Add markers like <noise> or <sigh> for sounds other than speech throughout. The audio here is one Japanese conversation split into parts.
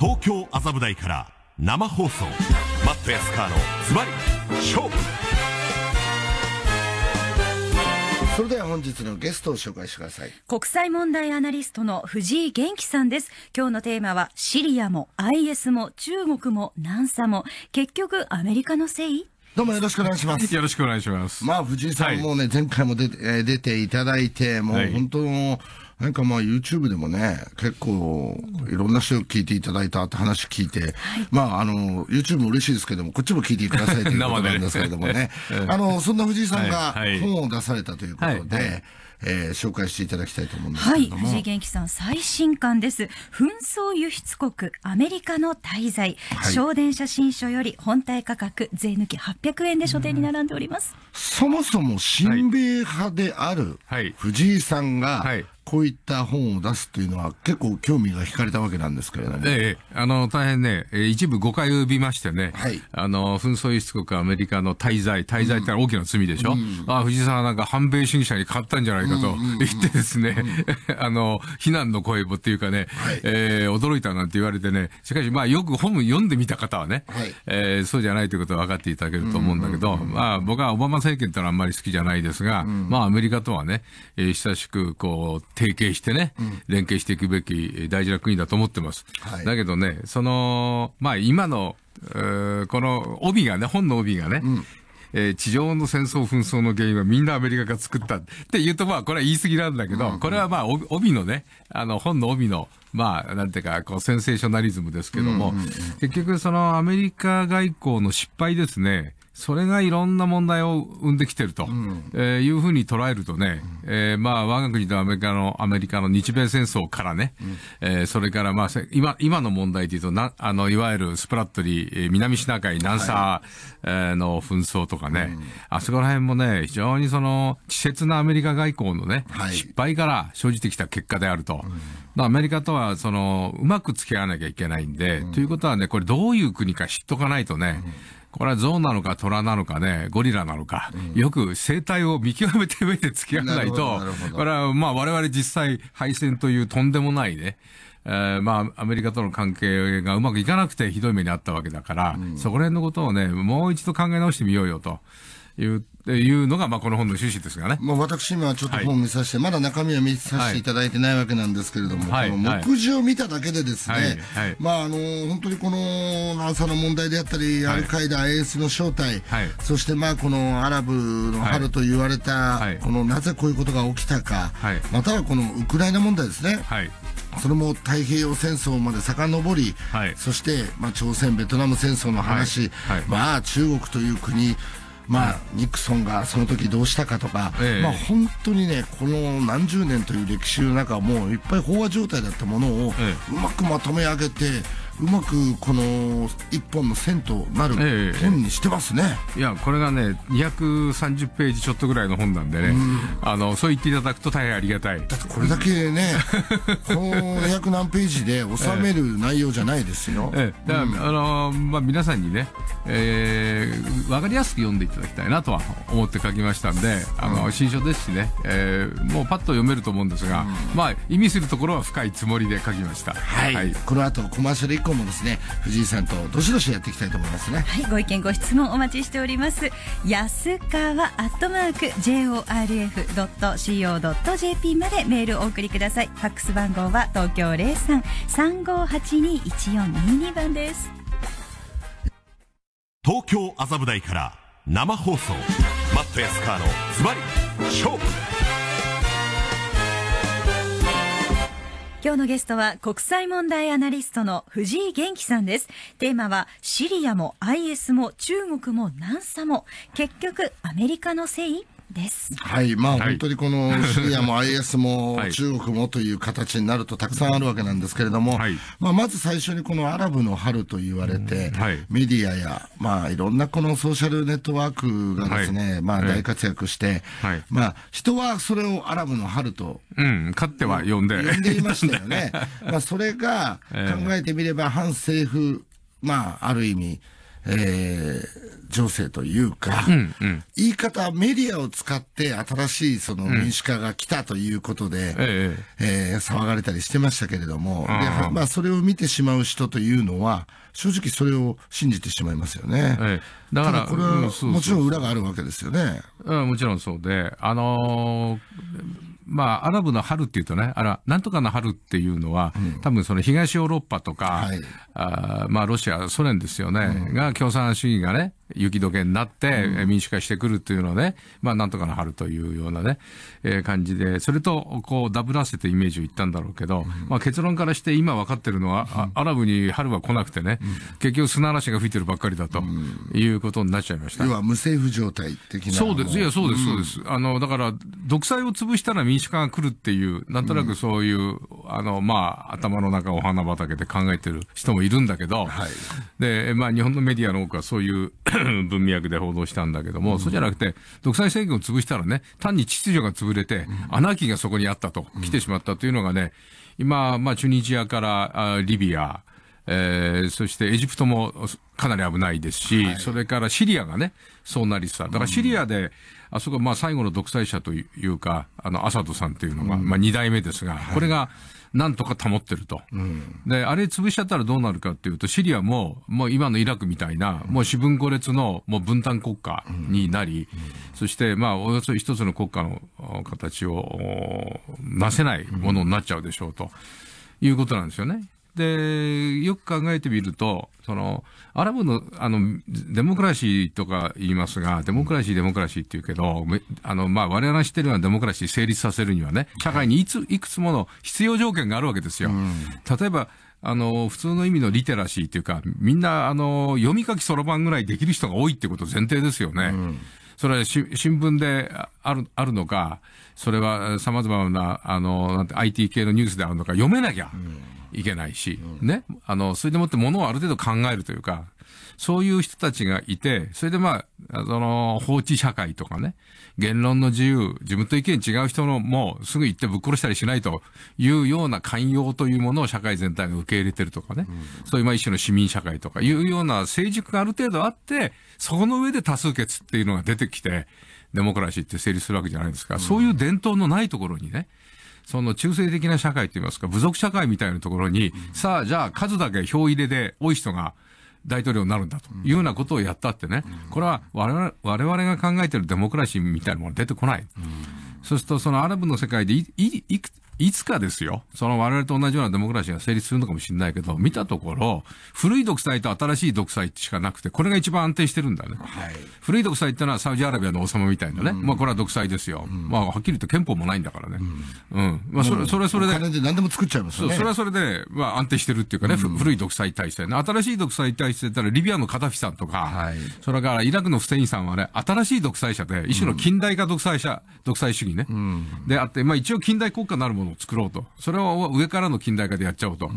東京麻布台から生放送マット安川のズバリ勝負それでは本日のゲストを紹介してください国際問題アナリストの藤井元気さんです今日のテーマはシリアも IS も中国も南沙も結局アメリカのせいどうもよろしくお願いします。よろしくお願いします。まあ、藤井さんもね、はい、前回も出て、え出ていただいて、もう本当の、はいなんかまあ YouTube でもね、結構いろんな人を聞いていただいたって話聞いて、はい、まああの、YouTube も嬉しいですけども、こっちも聞いてくださいということ <laughs> なんですけれどもね、<laughs> あの、そんな藤井さんが本を出されたということで、はいはいえー、紹介していただきたいと思うんですはい、藤井元気さん最新刊です。紛争輸出国アメリカの滞在、はい、商電写真書より本体価格税抜き800円で書店に並んでおります。そもそも親米派である藤井さんが、はいはいこういった本を出すっていうのは結構興味が惹かれたわけなんですけれども。ええ、あの、大変ね、一部誤解を呼びましてね、はい、あの、紛争輸出国アメリカの滞在、滞在ってのは大きな罪でしょ。うん、ああ、藤沢なんか反米主義者に勝ったんじゃないかと言ってですね、<laughs> あの、非難の声もっていうかね、はい、えー、驚いたなんて言われてね、しかしまあよく本読んでみた方はね、はい、えー、そうじゃないということは分かっていただけると思うんだけど、まあ僕はオバマ政権ってのはあんまり好きじゃないですが、うん、まあアメリカとはね、えー、親しくこう、提携してね、うん、連携していくべき大事な国だと思ってます。はい、だけどね、その、まあ今の、この帯がね、本の帯がね、うんえー、地上の戦争紛争の原因はみんなアメリカが作ったって言うと、まあ、これは言い過ぎなんだけど、これはまあ、帯のね、あの、本の帯の、まあ、なんていうか、こう、センセーショナリズムですけども、結局、その、アメリカ外交の失敗ですね、それがいろんな問題を生んできてると、うん、えー、いうふうに捉えるとね、うん、えー、まあ、我が国とアメリカの、アメリカの日米戦争からね、うん、えー、それからまあ、今、今の問題でいうと、な、あの、いわゆるスプラットリー、南シナ海、南沙、はい、の紛争とかね、うん、あそこら辺もね、非常にその、稚拙なアメリカ外交のね、はい、失敗から生じてきた結果であると。アメリカとは、その、うまく付き合わなきゃいけないんで、ということはね、これどういう国か知っとかないとね、これは象なのか虎なのかね、ゴリラなのか、うん、よく生態を見極めて上で付き合わないと、これはまあ我々実際敗戦というとんでもないね、えー、まあアメリカとの関係がうまくいかなくてひどい目にあったわけだから、うん、そこら辺のことをね、もう一度考え直してみようよといういうのが、まあ、この本の趣旨ですがね。もう私今ちょっと本見させて、まだ中身は見させていただいてないわけなんですけれども、はい、この目次を見ただけでですね、はいまあ、あの、本当にこの、ナサの問題であったり、アルカイダ、IS の正体、はい、そしてまあ、このアラブの春と言われた、このなぜこういうことが起きたか、はい、またはこのウクライナ問題ですね。はいそれも太平洋戦争まで遡り、はい、そして、まあ、朝鮮、ベトナム戦争の話、はいはい、まあ、中国という国、まあ、ニクソンがその時どうしたかとか、ええ、まあ、本当にねこの何十年という歴史の中もういっぱい飽和状態だったものをうまくまとめ上げて。うまくこの一本の線となる本にしてますね、えいやこれがね230ページちょっとぐらいの本なんでね、うん、あのそう言っていただくと大変ありがたいだってこれだけね <laughs> この200何ページで収める内容じゃないですよ、ええ、だから、うん、あのまあ、皆さんにね、えー、分かりやすく読んでいただきたいなとは思って書きましたんであの、うん、新書ですしね、えー、もうパッと読めると思うんですが、まあ、意味するところは深いつもりで書きましたはい、はい、この後コマーシャルもですね藤井さんとどしどしやっていきたいと思いますねはいご意見ご質問お待ちしておりますアットマーク JORF.CO.JP までメールお送りくださいファックス番号は東京0335821422番です東京麻布台から生放送マットか川のズバリ勝負今日のゲストは国際問題アナリストの藤井元気さんです。テーマはシリアも IS も中国も南差も結局アメリカのせいです。はい、まあ、本当にこのシ <laughs> リアも IS も中国もという形になるとたくさんあるわけなんですけれども、はい、まあ、まず最初にこのアラブの春と言われて、はい、メディアや、まあ、いろんなこのソーシャルネットワークがですね、はい、まあ、大活躍して、まあ、人はそれをアラブの春と、うん、かっては呼んで。呼んでいましたよね。<laughs> まあ、それが考えてみれば反政府、まあ、ある意味、えー、情勢というか、うんうん、言い方、メディアを使って新しいその民主化が来たということで、うん、えー、騒がれたりしてましたけれども、でまあ、それを見てしまう人というのは、正直それを信じてしまいますよね。ええ、だからこれはもちろん裏があるわけですよね。うん、もちろんそうで、あのーまあ、アラブの春っていうとね、あら、なんとかの春っていうのは、うん、多分その東ヨーロッパとか、はい、あまあ、ロシア、ソ連ですよね、うん、が共産主義がね、雪解けになって、民主化してくるというのね、まあ、なんとかの春というようなね、えー、感じで、それと、こう、ダブらせてイメージを言ったんだろうけど、まあ、結論からして今分かってるのは、アラブに春は来なくてね、結局砂嵐が吹いてるばっかりだと、いうことになっちゃいました。要は無政府状態的な。そうです。いや、そうです、そうです。あの、だから、独裁を潰したら民主化が来るっていう、なんとなくそういう、あの、まあ、頭の中お花畑で考えてる人もいるんだけど、はい、で、まあ、日本のメディアの多くはそういう <laughs> 文脈で報道したんだけども、うん、そうじゃなくて、独裁政権を潰したらね、単に秩序が潰れて、アナーキーがそこにあったと、来てしまったというのがね、今、まあ、チュニジアからリビア、えー、そしてエジプトもかなり危ないですし、はい、それからシリアがね、そうなりつつある。だからシリアで、あそこまあ最後の独裁者というか、あの、アサドさんというのが、うん、まあ二代目ですが、はい、これがなんとか保ってると、うん、で、あれ潰しちゃったらどうなるかっていうと、シリアも、もう今のイラクみたいな、もう四分五裂のもう分担国家になり、そして、まあ、およそ一つの国家の形をなせないものになっちゃうでしょうということなんですよね。で、よく考えてみると、その、アラブの、あの、デモクラシーとか言いますが、デモクラシー、デモクラシーって言うけど、あの、まあ、我々知ってるようなデモクラシー成立させるにはね、社会にいつ、いくつもの必要条件があるわけですよ。例えば、あの、普通の意味のリテラシーっていうか、みんな、あの、読み書きそろばんぐらいできる人が多いってこと前提ですよね。うんそれは新聞である、あるのか、それは様々な、あの、なんて IT 系のニュースであるのか、読めなきゃ。うんいけないし、ね。あの、それでもってものをある程度考えるというか、そういう人たちがいて、それでまあ、その、法治社会とかね、言論の自由、自分と意見違う人のもうすぐ行ってぶっ殺したりしないというような寛容というものを社会全体が受け入れてるとかね、うん、そういうまあ一種の市民社会とかいうような成熟がある程度あって、その上で多数決っていうのが出てきて、デモクラシーって成立するわけじゃないですか、うん、そういう伝統のないところにね、その中性的な社会といいますか、部族社会みたいなところに、さあ、じゃあ数だけ票入れで多い人が、大統領になるんだというようなことをやったってね、これは我々我々が考えているデモクラシーみたいなもの出てこない。そうすると、そのアラブの世界でいいいいつかですよ、その我々と同じようなデモクラシーが成立するのかもしれないけど、見たところ、古い独裁と新しい独裁しかなくて、これが一番安定してるんだね。はい、古い独裁ってのはサウジアラビアの王様みたいなね。うん、まあこれは独裁ですよ。うん、まあはっきり言って憲法もないんだからね。うん。うん、まあそれ、それそれで。金で何でも作っちゃいますよね。それはそれで、まあ安定してるっていうかね、古い独裁体制ね。新しい独裁体制ってたはリビアのカタフィさんとか、はい、それからイラクのフセインさんはね、新しい独裁者で、一種の近代化独裁者、独裁主義ね。であって、まあ一応近代国家なるものを作ろうと。それを上からの近代化でやっちゃおうと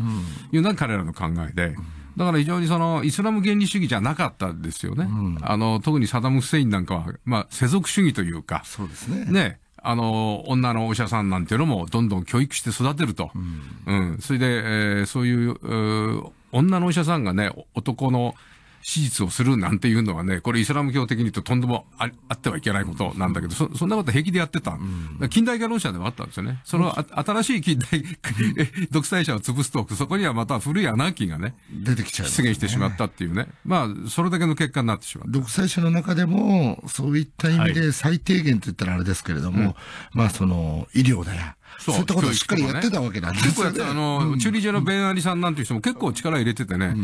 いうのが彼らの考えで。だから非常にそのイスラム原理主義じゃなかったですよね。あの、特にサダム・フセインなんかは、まあ、世俗主義というか。そうですね。ね。あの、女のお医者さんなんていうのもどんどん教育して育てると。うん。それで、えー、そういう、う女のお医者さんがね、男の、手術をするなんていうのはね、これイスラム教的に言うととんでもああってはいけないことなんだけど、そそんなこと平気でやってた。近代化ロ者でもあったんですよね。その、あ新しい近代 <laughs> 独裁者を潰すと、そこにはまた古いアナーキーがね、出てきちゃう、ね、出現してしまったっていうね。まあ、それだけの結果になってしまう。独裁者の中でも、そういった意味で最低限と言ったらあれですけれども、はいまあ、その、医療だよ。そういったことをしっかりやってたわけなんですね。結構やって、あの、駐輪場のベンアリさんなんていう人も結構力入れててね、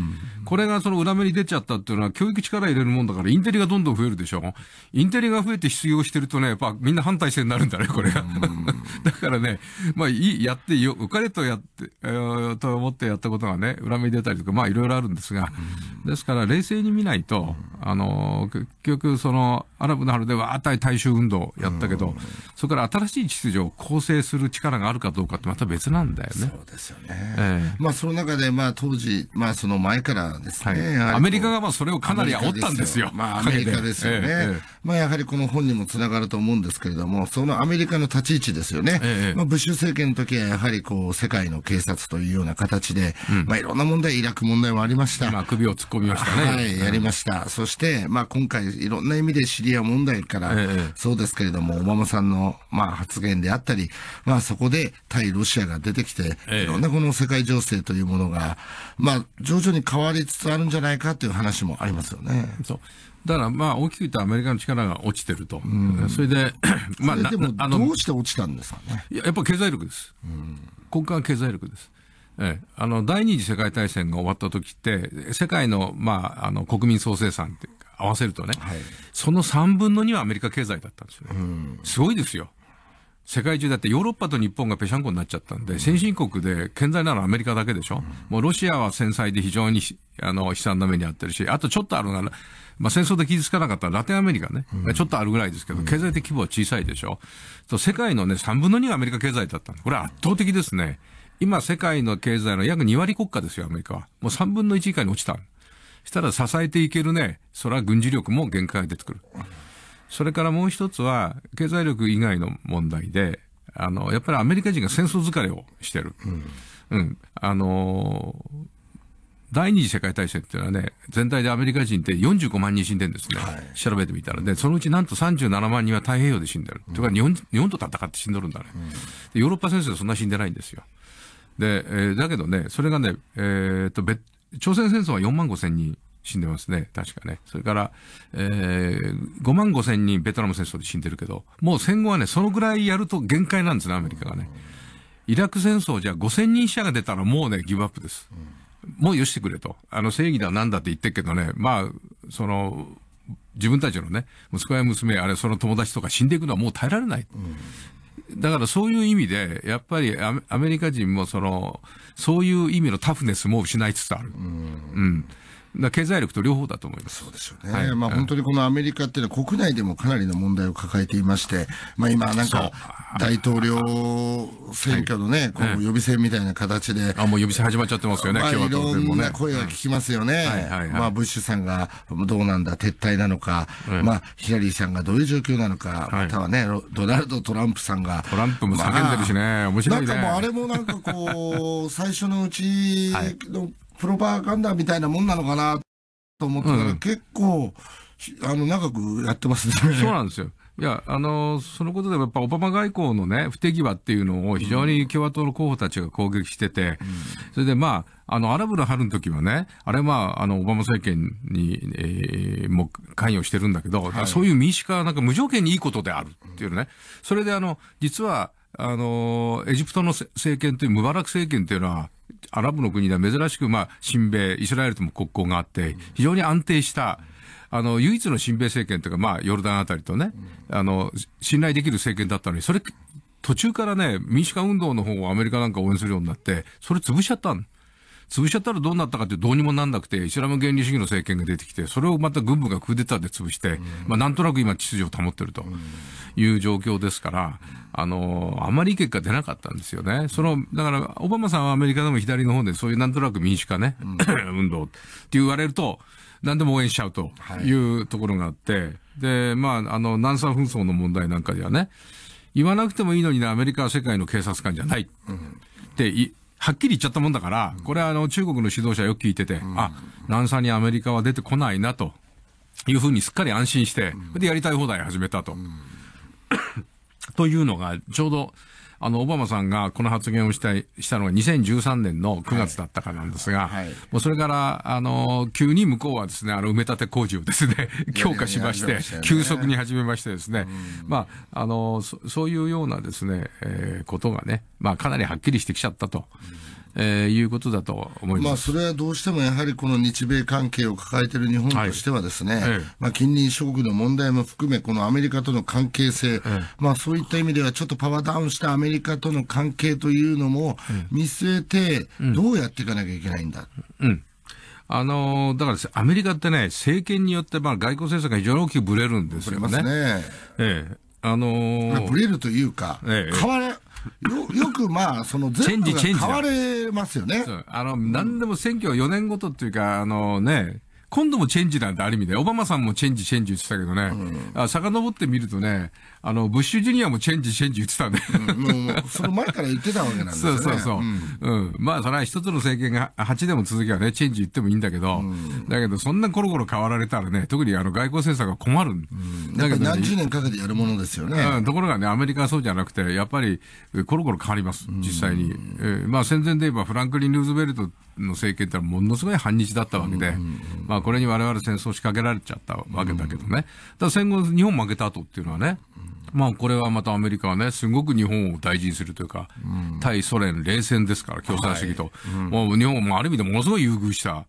これがその裏目に出ちゃったっていうのは、教育力入れるもんだから、インテリがどんどん増えるでしょ。インテリが増えて失業してるとね、やっぱみんな反対性になるんだね、これが。<laughs> だからね、まあ、いい、やってよ、浮かれとやって、えー、と思ってやったことがね、裏目に出たりとか、まあ、いろいろあるんですが、ですから、冷静に見ないと、あの、結局、その、アラブの春では、あたい大衆運動やったけど、それから新しい秩序を構成する力力があるかどうかってまた別なんだよね。そうですよね。えー、まあその中で、まあ当時、まあその前からですね、はい、アメリカがまあそれをかなり煽ったんですよ。まあアメリカですよね。えー、まあやはりこの本にもつながると思うんですけれども、そのアメリカの立ち位置ですよね。えー、まあブッシュ政権の時はやはりこう世界の警察というような形で、うん、まあいろんな問題、イラク問題もありました。まあ首を突っ込みましたね。はい、やりました。うん、そして、まあ今回いろんな意味でシリア問題から、そうですけれども、おまマさんのまあ発言であったり、まあそこで対ロシアが出てきて、いろんなこの世界情勢というものが、まあ、徐々に変わりつつあるんじゃないかという話もありますよね。そうだからまあ大きく言ったアメリカの力が落ちてると、それで、まあ、でもどうして落ちたんですかねやっぱ経済力です、国家経済力です。ええ、あの第二次世界大戦が終わった時って、世界の,、まあ、あの国民総生産って合わせるとね、はい、その3分の2はアメリカ経済だったんですよね、すごいですよ。世界中だってヨーロッパと日本がぺしゃんこになっちゃったんで、先進国で健在なのはアメリカだけでしょ、もうロシアは戦災で非常にあの悲惨な目に遭ってるし、あとちょっとあるなら、まあ、戦争で傷つかなかったラテンアメリカね、ちょっとあるぐらいですけど、経済的規模は小さいでしょ、と世界のね、3分の2がアメリカ経済だったこれは圧倒的ですね。今、世界の経済の約2割国家ですよ、アメリカは。もう3分の1以下に落ちた。したら支えていけるね、それは軍事力も限界が出てくる。それからもう一つは、経済力以外の問題で、あの、やっぱりアメリカ人が戦争疲れをしてる。うん。うん、あのー第二次世界大戦っていうのはね、全体でアメリカ人って45万人死んでるんですね。はい、調べてみたらね、そのうちなんと37万人は太平洋で死んでる。うん、というか日本、日本と戦って死んどるんだね、うん、ヨーロッパ戦争でそんな死んでないんですよ。で、えー、だけどね、それがね、えー、っと、朝鮮戦争は4万5千人死んでますね。確かね。それから、えー、5万5千人ベトナム戦争で死んでるけど、もう戦後はね、そのぐらいやると限界なんですね、アメリカがね。イラク戦争じゃ5千人死者が出たらもうね、ギブアップです。もうよしてくれと。あの、正義だなんだって言ってるけどね、まあ、その、自分たちのね、息子や娘、あれ、その友達とか死んでいくのはもう耐えられない。うんだからそういう意味で、やっぱりアメリカ人もその、そういう意味のタフネスも失いつつある。うん、うん経済力と両方だと思います。そうですよね。はい、まあ、本当にこのアメリカっていうのは国内でもかなりの問題を抱えていまして、まあ、今なんか大統領選挙のね、こ予備選みたいな形で、あもう予備選始まっちゃってますよね、今日は、ね、いろんな声が聞きますよね。まあブッシュさんがどうなんだ、撤退なのか、はい、まあヒラリーさんがどういう状況なのか、はい、またはねドナルド・トランプさんがトランプも叫んでるしね、まあ、面白いね。なんかもうあれもなんかこう <laughs> 最初のうちの、はいプロパガンダみたいなもんなのかなと思ってたら、うん結構、あの、長くやってますね。そうなんですよ。いや、あの、そのことでやっぱオバマ外交のね、不手際っていうのを非常に共和党の候補たちが攻撃してて、うん、それでまあ、あの、アラブの春の時はね、あれまあ、あの、オバマ政権に、えー、も関与してるんだけど、はい、そういう民主化はなんか無条件にいいことであるっていうね。それであの、実は、あの、エジプトの政権という、ムバラク政権というのは、アラブの国では珍しく、まあ、親米、イスラエルとも国交があって、非常に安定した、あの、唯一の親米政権というか、まあ、ヨルダンあたりとね、あの、信頼できる政権だったのに、それ、途中からね、民主化運動の方をアメリカなんか応援するようになって、それ潰しちゃったん。潰しちゃったらどうなったかってどうにもなんなくて、イスラム原理主義の政権が出てきて、それをまた軍部がクーデターで潰して、まあ、なんとなく今秩序を保ってるという状況ですから、あの、あまり結果出なかったんですよね。その、だから、オバマさんはアメリカでも左の方で、そういうなんとなく民主化ね、<laughs> 運動って言われると、何でも応援しちゃうというところがあって、はい、で、まあ、あの、南沙紛争の問題なんかではね、言わなくてもいいのにね、アメリカは世界の警察官じゃないって、うん、はっきり言っちゃったもんだから、これはあの中国の指導者よく聞いてて、あ、乱差にアメリカは出てこないなというふうにすっかり安心して、でやりたい放題始めたと。というのが、ちょうどあの、オバマさんがこの発言をしたしたのが2013年の9月だったかなんですが、はいはい、もうそれから、あの、急に向こうはですね、あの、埋め立て工事をですね、強化しまして、急速に始めましてですね、まあ、あの、そういうようなですね、えー、ことがね、まあ、かなりはっきりしてきちゃったと。うんえー、いうことだと思います、まあ、それはどうしてもやはりこの日米関係を抱えている日本としてはですね、はい、まあ、近隣諸国の問題も含めこのアメリカとの関係性、まあ、そういった意味ではちょっとパワーダウンしたアメリカとの関係というのも見据えてどうやっていかなきゃいけないんだ。うん、うんあのだからです、ね、アメリカってね、政権によって、まあ、外交政策が非常に大きくぶれるんですよね。ぶれますね。ええ。あのー、ぶれるというか、ええ、変わらよよくまあ、その全部が変われますよね。あの、何でも選挙4年ごとっていうか、あのね、今度もチェンジなんてある意味で、オバマさんもチェンジ、チェンジ言ってたけどね、うん、あ遡ってみるとね、あの、ブッシュジュニアもチェンジ、チェンジ言ってたんで、うん、その前から言ってたわけなんですね。そうそうそう。うん、うん、まあ、それは一つの政権が8でも続けばね、チェンジ言ってもいいんだけど、うん、だけど、そんなコロコロ変わられたらね、特にあの外交政策が困るんだけど、ね、何十年かけてやるものですよね。うん、ところがね、アメリカはそうじゃなくて、やっぱりコロコロ変わります、実際に。えー、まあ、戦前で言えばフランクリン・ルーズベルトの政権ってのはものすごい反日だったわけで、まあ、これにわれ戦争仕掛けられちゃったわけだけどね。だ戦後、日本負けた後っていうのはね、まあ、これはまたアメリカはね、すごく日本を大事にするというか、対ソ連冷戦ですから、共産主義と。もう日本もある意味でものすごい優遇した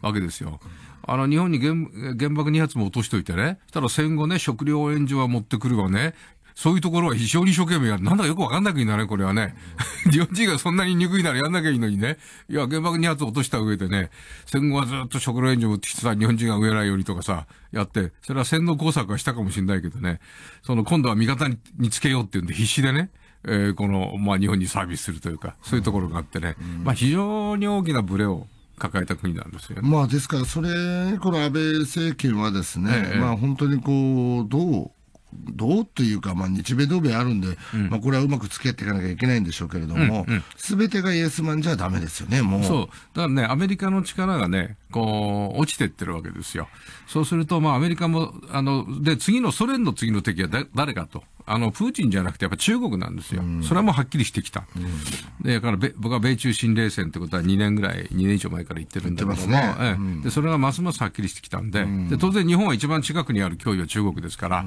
わけですよ。あの、日本に原原爆2発も落としといてね、したら戦後ね、食料援助は持ってくるわね、そういうところは非常に一生懸命やる。なんだかよくわかんなくいいんだね、これはね。<laughs> 日本人がそんなに憎いならやんなきゃいいのにね。いや、原爆2発落とした上でね、戦後はずっと食糧援助をってきてた日本人が植えないようにとかさ、やって、それは洗脳工作はしたかもしれないけどね、その今度は味方ににつけようっていうんで必死でね、えー、この、まあ日本にサービスするというか、そういうところがあってね、うん、まあ非常に大きなブレを抱えた国なんですよ、ね、まあですから、それ、この安倍政権はですね、ええ、まあ本当にこう、どうどうというか、まあ、日米同盟あるんで、うん、まあ、これはうまく付き合っていかなきゃいけないんでしょうけれども、す、うん、べ、てがイエスマンじゃだめですよね、もう。そう。だからね、アメリカの力がね、こう、落ちてってるわけですよ。そうすると、まあ、アメリカも、あの、で、次のソ連の次の敵は誰かと。あの、プーチンじゃなくて、やっぱ中国なんですよ。それはもうはっきりしてきた。で、だから、僕は米中新冷戦ってことは2年ぐらい、2年以上前から言ってるんだけども、ねええで、それがますますはっきりしてきたんで、で、当然日本は一番近くにある脅威は中国ですから、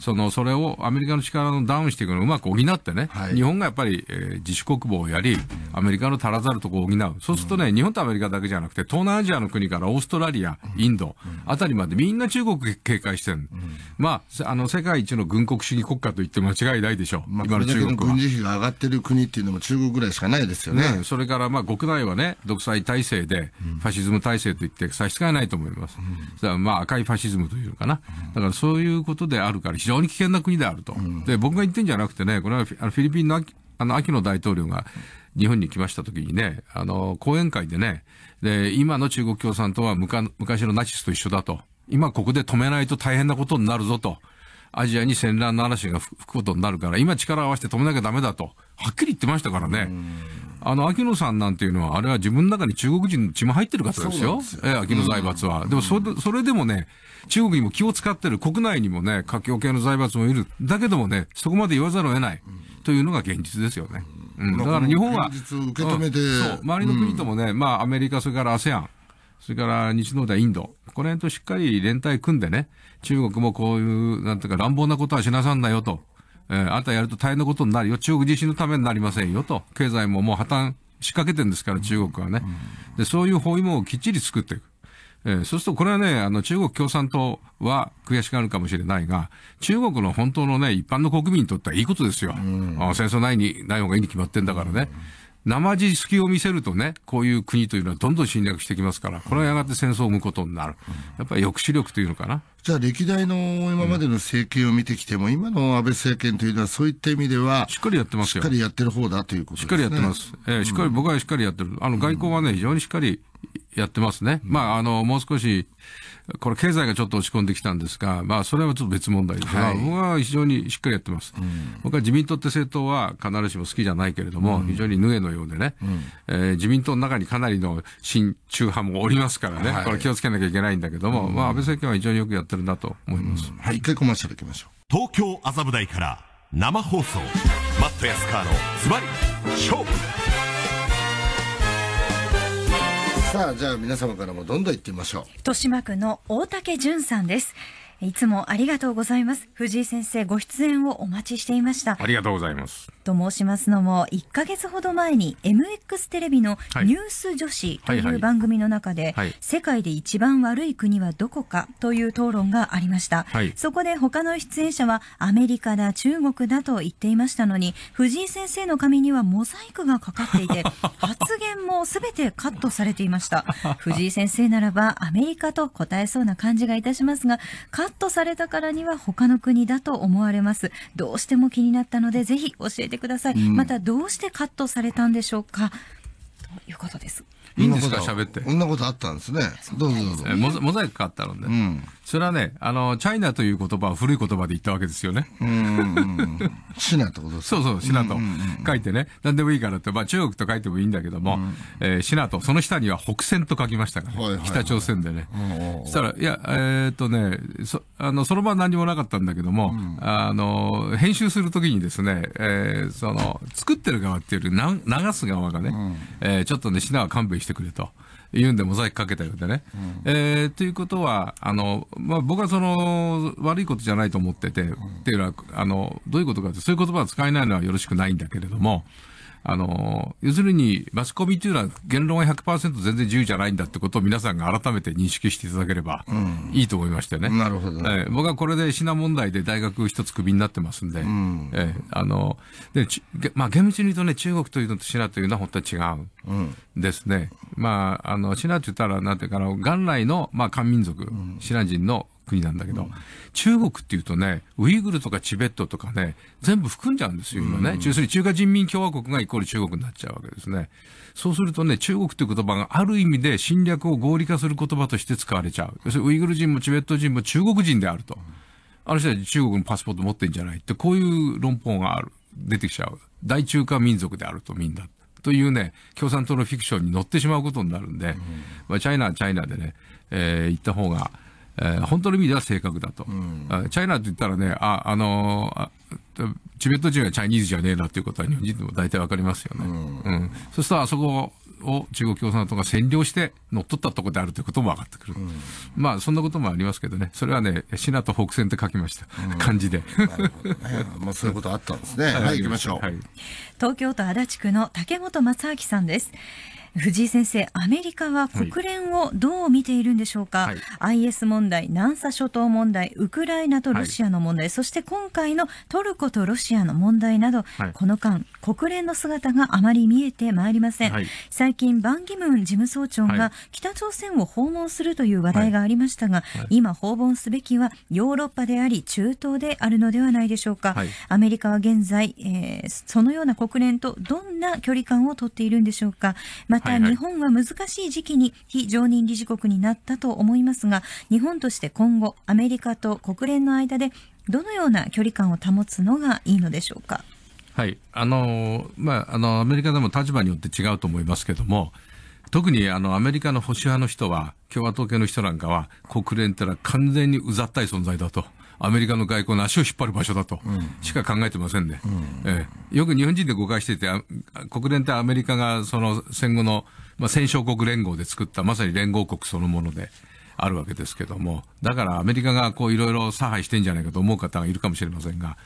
その、それをアメリカの力のダウンしていくのをうまく補ってね、はい、日本がやっぱり、えー、自主国防をやり、アメリカの足らざるところを補う。そうするとね、日本とアメリカだけじゃなくて、東南アジアの国国からオーストラリア、インドあたりまでみんな中国警戒してる、うん、まあ、あの世界一の軍国主義国家と言って間違いないでしょう、まあ、今の中国は。軍事費が上がってる国っていうのも中国ぐらいしかないですよね。ねそれからまあ国内はね、独裁体制で、ファシズム体制といって差し支えないと思います。うん、まあ赤いファシズムというのかな。だからそういうことであるから、非常に危険な国であると。うん、で、僕が言ってんじゃなくてね、これはフィリピンのあの秋の大統領が日本に来ました時にね、あの、講演会でね、で、今の中国共産党は昔のナチスと一緒だと。今ここで止めないと大変なことになるぞと。アジアに戦乱の嵐が吹くことになるから、今力を合わせて止めなきゃダメだと。はっきり言ってましたからね。あの、秋野さんなんていうのは、あれは自分の中に中国人の血も入ってる方ですよ。すええ、秋野財閥は。でもそれ、それでもね、中国にも気を使ってる、国内にもね、華僑系の財閥もいる。だけどもね、そこまで言わざるを得ない。というのが現実ですよね。うん、だから日本は、受け止めて、う周りの国ともね、うん、まあ、アメリカ、それから ASEAN、それから日農大インド、この辺としっかり連帯組んでね、中国もこういう、なんていうか、乱暴なことはしなさんなよと、えー、あんたやると大変なことになるよ、中国自身のためになりませんよと、経済ももう破綻しかけてるんですから、中国はね。で、そういう包囲網をきっちり作っていく。えー、そうするとこれはね、あの中国共産党は悔しがるかもしれないが、中国の本当のね、一般の国民にとってはいいことですよ。うん、戦争ないに、ない方がいいに決まってんだからね。生地隙を見せるとね、こういう国というのはどんどん侵略してきますから、これはやがて戦争を生むことになる。やっぱり抑止力というのかな。じゃあ歴代の今までの政権を見てきても、今の安倍政権というのはそういった意味では、しっかりやってますよ。しっかりやってる方だということですね。しっかりやってます。えー、しっかり、僕はしっかりやってる。あの外交はね、非常にしっかりやってますね。まあ、あの、もう少し、これ経済がちょっと落ち込んできたんですが、まあ、それはちょっと別問題ですが、はい、僕は非常にしっかりやってます。うん、僕は自民党って政党は必ずしも好きじゃないけれども、うん、非常にヌエのようでね、うん、えー、自民党の中にかなりの親中派もおりますからね、はい、これ気をつけなきゃいけないんだけども、まあ、安倍政権は非常によくやってるなと思います。はい、一回コマーシャルいきましょう。東京麻布台から生放送、マット安ーのズバリ、勝負さあじゃあ皆様からもどんどん行ってみましょう豊島区の大竹淳さんですいつもありがとうございます藤井先生ご出演をお待ちしていましたありがとうございますと申しますのも、1ヶ月ほど前に MX テレビのニュース女子という番組の中で、世界で一番悪い国はどこかという討論がありました。はい、そこで他の出演者はアメリカだ、中国だと言っていましたのに、藤井先生の髪にはモザイクがかかっていて、<laughs> 発言も全てカットされていました。藤井先生ならばアメリカと答えそうな感じがいたしますが、カットされたからには他の国だと思われます。どうしても気になったので、ぜひ教えててください、うん、またどうしてカットされたんでしょうかということです。いいんですか喋って。こんなことあったんですね。どうぞどうぞ。モモザイクかかったので、うん、それはね、あの、チャイナという言葉は古い言葉で言ったわけですよね。うん。シナってことですかそうそう、シナと書いてね、何でもいいからって、まあ中国と書いてもいいんだけども、えシナと、その下には北線と書きましたから北朝鮮でね。そしたら、いや、えっとね、そ、あの、その場は何もなかったんだけども、あの、編集するときにですね、えその、作ってる側っていうより、流す側がね、うえちょっとね、品は勘弁してくれと。言うんでモザイクかけたようでね。うん、えー、ということは、あの、まあ、僕はその、悪いことじゃないと思ってて、うん、っていうのは、あの、どういうことかって、そういう言葉を使えないのはよろしくないんだけれども、あの、要するにマスコミというのは言論は100%全然自由じゃないんだってことを皆さんが改めて認識していただければいいと思いましてね。うん、なるほど、ね、えー、僕はこれで品問題で大学一つクビになってますんで、うん、えー、あの、で、まあ厳密に言うとね、中国というのとシナというのは本当は違う。うん、ですね。まあ、あの、シナって言ったら、なんていうかな、元来の、まあ、漢民族、シナ人の国なんだけど、うん、中国っていうとね、ウイグルとかチベットとかね、全部含んじゃうんですよ、今ね。要するに中華人民共和国がイコール中国になっちゃうわけですね。そうするとね、中国という言葉がある意味で侵略を合理化する言葉として使われちゃう。要するにウイグル人もチベット人も中国人であると。あの人は中国のパスポート持ってんじゃないって、こういう論法がある。出てきちゃう。大中華民族であると、みんな。というね、共産党のフィクションに乗ってしまうことになるんで、うん、まあ、チャイナはチャイナでね、えー、行った方が、えー、本当の意味では正確だと。うん、チャイナって言ったらね、あ、あのー、チベット人はチャイニーズじゃねえなっていうことは日本人でも大体わかりますよね。うん。うん、そしたらあそこを中国共産党が占領して乗っ取ったところであるということも分かってくる。うん、まあ、そんなこともありますけどね。それはね、シナと北線って書きました。うん、漢字で。ね。<laughs> まあ、そういうことあったんですね。はい、行きましょう。はい、東京都足立区の竹本正明さんです。藤井先生、アメリカは国連をどう見ているんでしょうか、はい、IS 問題、南沙諸島問題、ウクライナとロシアの問題、はい、そして今回のトルコとロシアの問題など、はい、この間、国連の姿があまり見えてまいりません、はい、最近、バン・ギムン事務総長が北朝鮮を訪問するという話題がありましたが、今、訪問すべきはヨーロッパであり、中東であるのではないでしょうか、アメリカは現在、えー、そのような国連とどんな距離感をとっているんでしょうか。また日本は難しい時期に非常任理事国になったと思いますが、日本として今後、アメリカと国連の間でどのような距離感を保つのがいいのでしょうか。はいあのまあ、あのアメリカでも立場によって違うと思いますけども特にあのアメリカの保守派の人は共和党系の人なんかは国連ってのは完全にうざったい存在だとアメリカの外交の足を引っ張る場所だとしか考えてませんね。うん、えー、よく日本人で誤解していて、国連ってアメリカがその戦後の、まあ、戦勝国連合で作ったまさに連合国そのもので、あるわけですけども、だからアメリカがこういろいろ差配してんじゃないかと思う方がいるかもしれませんが、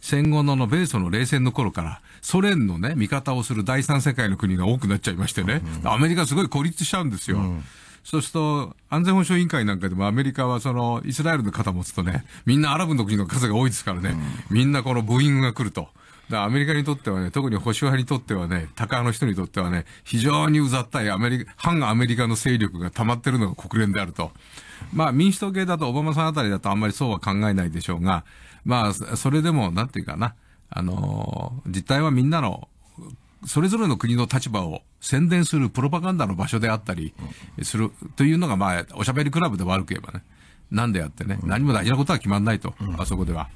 戦後のの米ソの冷戦の頃から、ソ連のね、味方をする第三世界の国が多くなっちゃいましてね、アメリカすごい孤立しちゃうんですよ。うんそうすると、安全保障委員会なんかでもアメリカはそのイスラエルの方持つとね、みんなアラブの国の数が多いですからね、うん、みんなこのブーイングが来ると。だアメリカにとってはね、特に保守派にとってはね、高派の人にとってはね、非常にうざったいアメリカ、反アメリカの勢力が溜まってるのが国連であると。まあ民主党系だとオバマさんあたりだとあんまりそうは考えないでしょうが、まあそれでも、なんていうかな、あのー、実態はみんなのそれぞれの国の立場を宣伝するプロパガンダの場所であったりするというのが、まあ、おしゃべりクラブで悪く言えばね、なんでやってね、何も大事なことは決まんないと、あそこでは。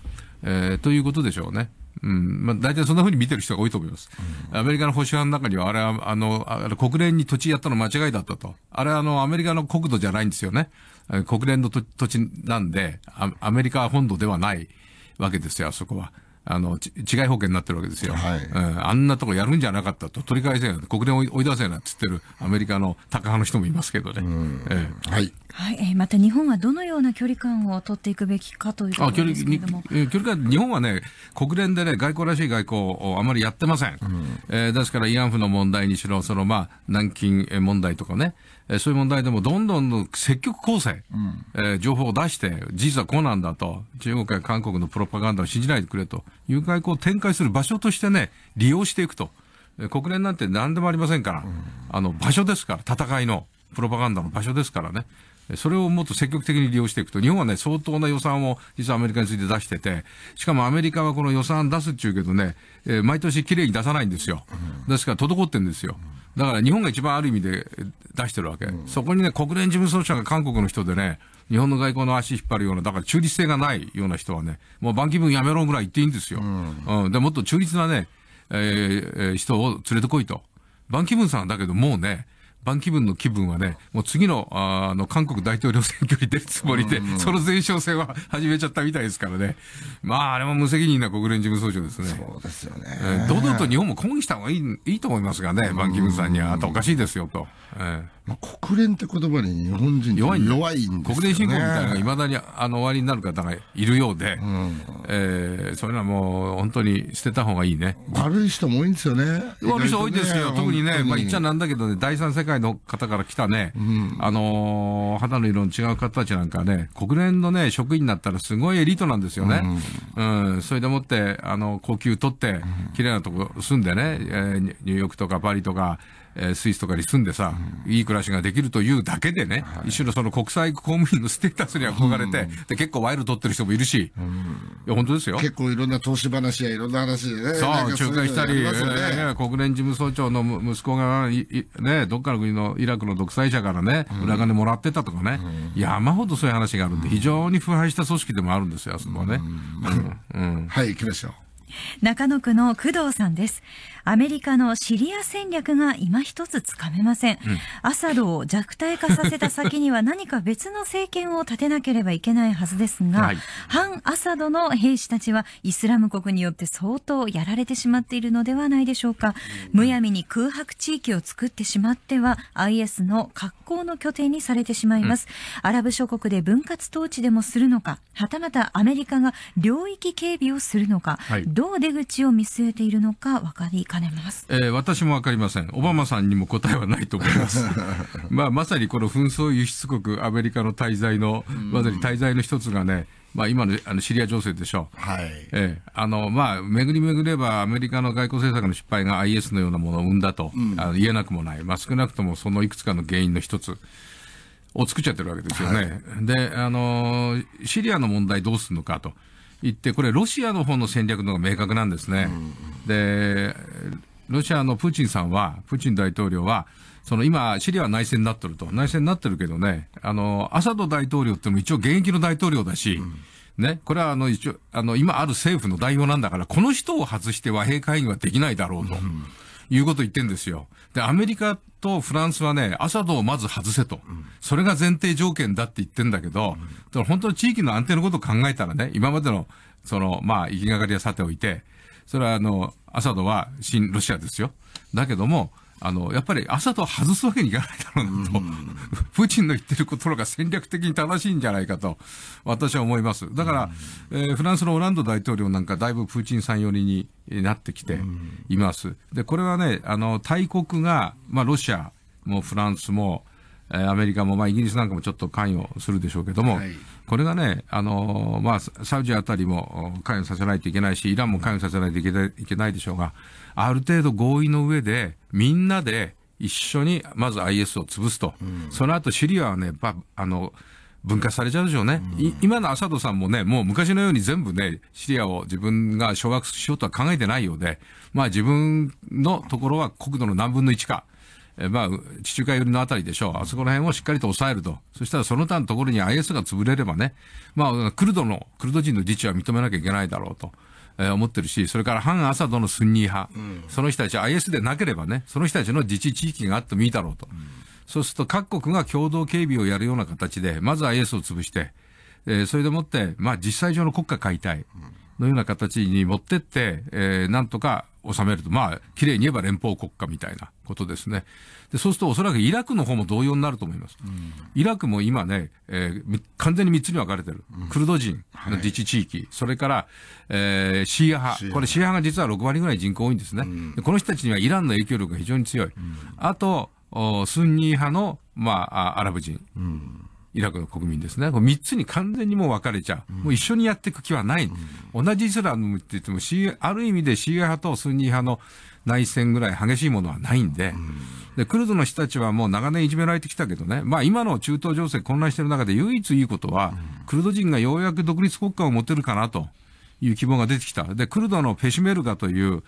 えー、ということでしょうね。うんまあ、大体そんなふうに見てる人が多いと思います。アメリカの保守派の中には、あれは、あの、あ国連に土地やったの間違いだったと。あれは、あの、アメリカの国土じゃないんですよね。国連の土地なんでアメリカ本土ではないわけですよ、あそこは。あの、違い保険になってるわけですよ。はい、うん。あんなとこやるんじゃなかったと、取り返せない、国連追い出せないって言ってるアメリカの高派の人もいますけどね。ええ、はい。はい、えー、また日本はどのような距離感を取っていくべきかというところですけれども距離距離感、日本はね、国連でね、外交らしい外交をあまりやってません。うん、えー、ですから、慰安婦の問題にしろ、その、まあ、南京問題とかね、えー、そういう問題でもどんどん積極構成、うん、えー、情報を出して、事実はこうなんだと、中国や韓国のプロパガンダを信じないでくれという外交を展開する場所としてね、利用していくと。国連なんて何でもありませんから、うん、あの、場所ですから、戦いの、プロパガンダの場所ですからね。それをもっと積極的に利用していくと、日本はね、相当な予算を実はアメリカについて出してて、しかもアメリカはこの予算出すっちゅうけどね、えー、毎年きれいに出さないんですよ。ですから、滞ってんですよ。だから日本が一番ある意味で出してるわけ。うん、そこにね、国連事務総長が韓国の人でね、日本の外交の足引っ張るような、だから中立性がないような人はね、もう番気分やめろぐらい言っていいんですよ。うん、うん、でもっと中立なね、えー、人を連れてこいと。バンキムさんだけどもうね、バンキンの気分はね、もう次の、あの、韓国大統領選挙に出るつもりで、うんうん、その前哨戦は始めちゃったみたいですからね。まあ、あれも無責任な国連事務総長ですね。そうですよね。えー、堂々と日本も抗議した方がいい、いいと思いますがね、バンキンさんには、あとおかしいですよと。えーまあ、国連って言葉に日本人弱い弱いんですよ、ね、国連信仰みたいなのがいまだにあの終わりになる方がいるようで、うん、えー、それはもう本当に捨てた方がいいね。悪い人も多いんですよね。悪い人多いですよ。特にね、にまあ言っちゃなんだけどね、第三世界の方から来たね、うん、あのー、肌の色の違う方たちなんかね、国連のね、職員になったらすごいエリートなんですよね。うん、うん、それでもって、あの、高級取って、綺麗なとこ住んでね、えー、ニューヨークとかパリとか、えー、スイスとかに住んでさ、うん、いい暮らしができるというだけでね、はい、一種のその国際公務員のステータスに憧れて、うん、で結構ワイル取ってる人もいるし、うん、いや本当ですよ。結構いろんな投資話やいろんな話でね。そう、仲介したり、ねえー、国連事務総長の息子がね、どっかの国のイラクの独裁者からね、裏金もらってたとかね、山ほどそういう話があるんで、非常に腐敗した組織でもあるんですよ、あそこはね。はい、行きましょう。中野区の工藤さんです。アメリカのシリア戦略が今一つつかめません、うん、アサドを弱体化させた先には何か別の政権を立てなければいけないはずですが、はい、反アサドの兵士たちはイスラム国によって相当やられてしまっているのではないでしょうかむやみに空白地域を作ってしまっては IS の格攻の拠点にされてしまいます、うん、アラブ諸国で分割統治でもするのかはたまたアメリカが領域警備をするのか、はい、どう出口を見据えているのか分かりかねます、えー、私も分かりませんオバマさんにも答えはないと思います、<laughs> まあ、まさにこの紛争輸出国アメリカの滞在の、まさに滞在の一つがね、まあ、今のあのシリア情勢でしょう、はいえあのまあ、巡り巡ればアメリカの外交政策の失敗が IS のようなものを生んだと、うん、あの言えなくもない、まあ、少なくともそのいくつかの原因の一つを作っちゃってるわけですよね、はい、であのシリアの問題どうするのかと言って、これ、ロシアの方の戦略の方が明確なんですね。うん、でロシアのプーチンさんは、プーチン大統領は、その今、シリアは内戦になってると。内戦になってるけどね、あの、アサド大統領っても一応現役の大統領だし、うんね、これはあの一応、あの今ある政府の代表なんだから、この人を外して和平会議はできないだろうと。いうことを言ってんですよ。で、アメリカとフランスはね、アサドをまず外せと。それが前提条件だって言ってんだけど、だから本当に地域の安定のことを考えたらね、今までの、その、まあ、行きがかりはさておいて、それはあの、アサドは新ロシアですよ。だけども、あの、やっぱり朝と外すわけにいかないだろうなと、うん、プーチンの言ってることが戦略的に正しいんじゃないかと、私は思います。だから、うん、えー、フランスのオランド大統領なんか、だいぶプーチンさん寄りになってきています。で、これはね、あの、大国が、まあ、ロシアもフランスも、アメリカも、まあ、イギリスなんかもちょっと関与するでしょうけども、はいこれがね、あのまあ、サウジあたりも関与させないといけないし、イランも関与させないといけないでしょうが、ある程度合意の上で、みんなで一緒にまず IS を潰すと、うん、その後シリアはね、ばあの分割されちゃうでしょうね、うん、今のアサドさんもね、もう昔のように全部ね、シリアを自分が掌握しようとは考えてないようで、まあ、自分のところは国土の何分の1か。えまあ、地中海寄りのあたりでしょう。あそこら辺をしっかりと抑えると。そしたらその他のところに IS が潰れればね、まあ、クルドの、クルド人の自治は認めなきゃいけないだろうと。え思ってるし、それから反アサドのスンニ派、うん、その人たち、IS でなければね、その人たちの自治地域があってもいいだろうと、うん、そうすると各国が共同警備をやるような形で、まず IS を潰して、えー、それでもって、まあ、実際上の国家解体のような形に持ってって、えー、なんとか収めると、まあ、綺麗に言えば連邦国家みたいなことですね。で、そうするとおそらくイラクの方も同様になると思います。うん、イラクも今ね、えー、完全に3つに分かれてる。うん、クルド人の自治地域、はい、それから、えー、シーア派。これシーア派が実は6割ぐらい人口多いんですね、うん、この人たちにはイランの影響力が非常に強い。あと、スンニー派の、まあ、アラブ人。イラクの国民ですね。こ3つに完全にもう分かれちゃう。もう一緒にやっていく気はない。うん、同じイスラムって言っても、ある意味でシーア派とスンニ派の内戦ぐらい激しいものはないんで、うん、で、クルドの人たちはもう長年いじめられてきたけどね、まあ今の中東情勢混乱してる中で唯一いいことは、うん、クルド人がようやく独立国家を持てるかなという希望が出てきた。で、クルドのペシュメルガという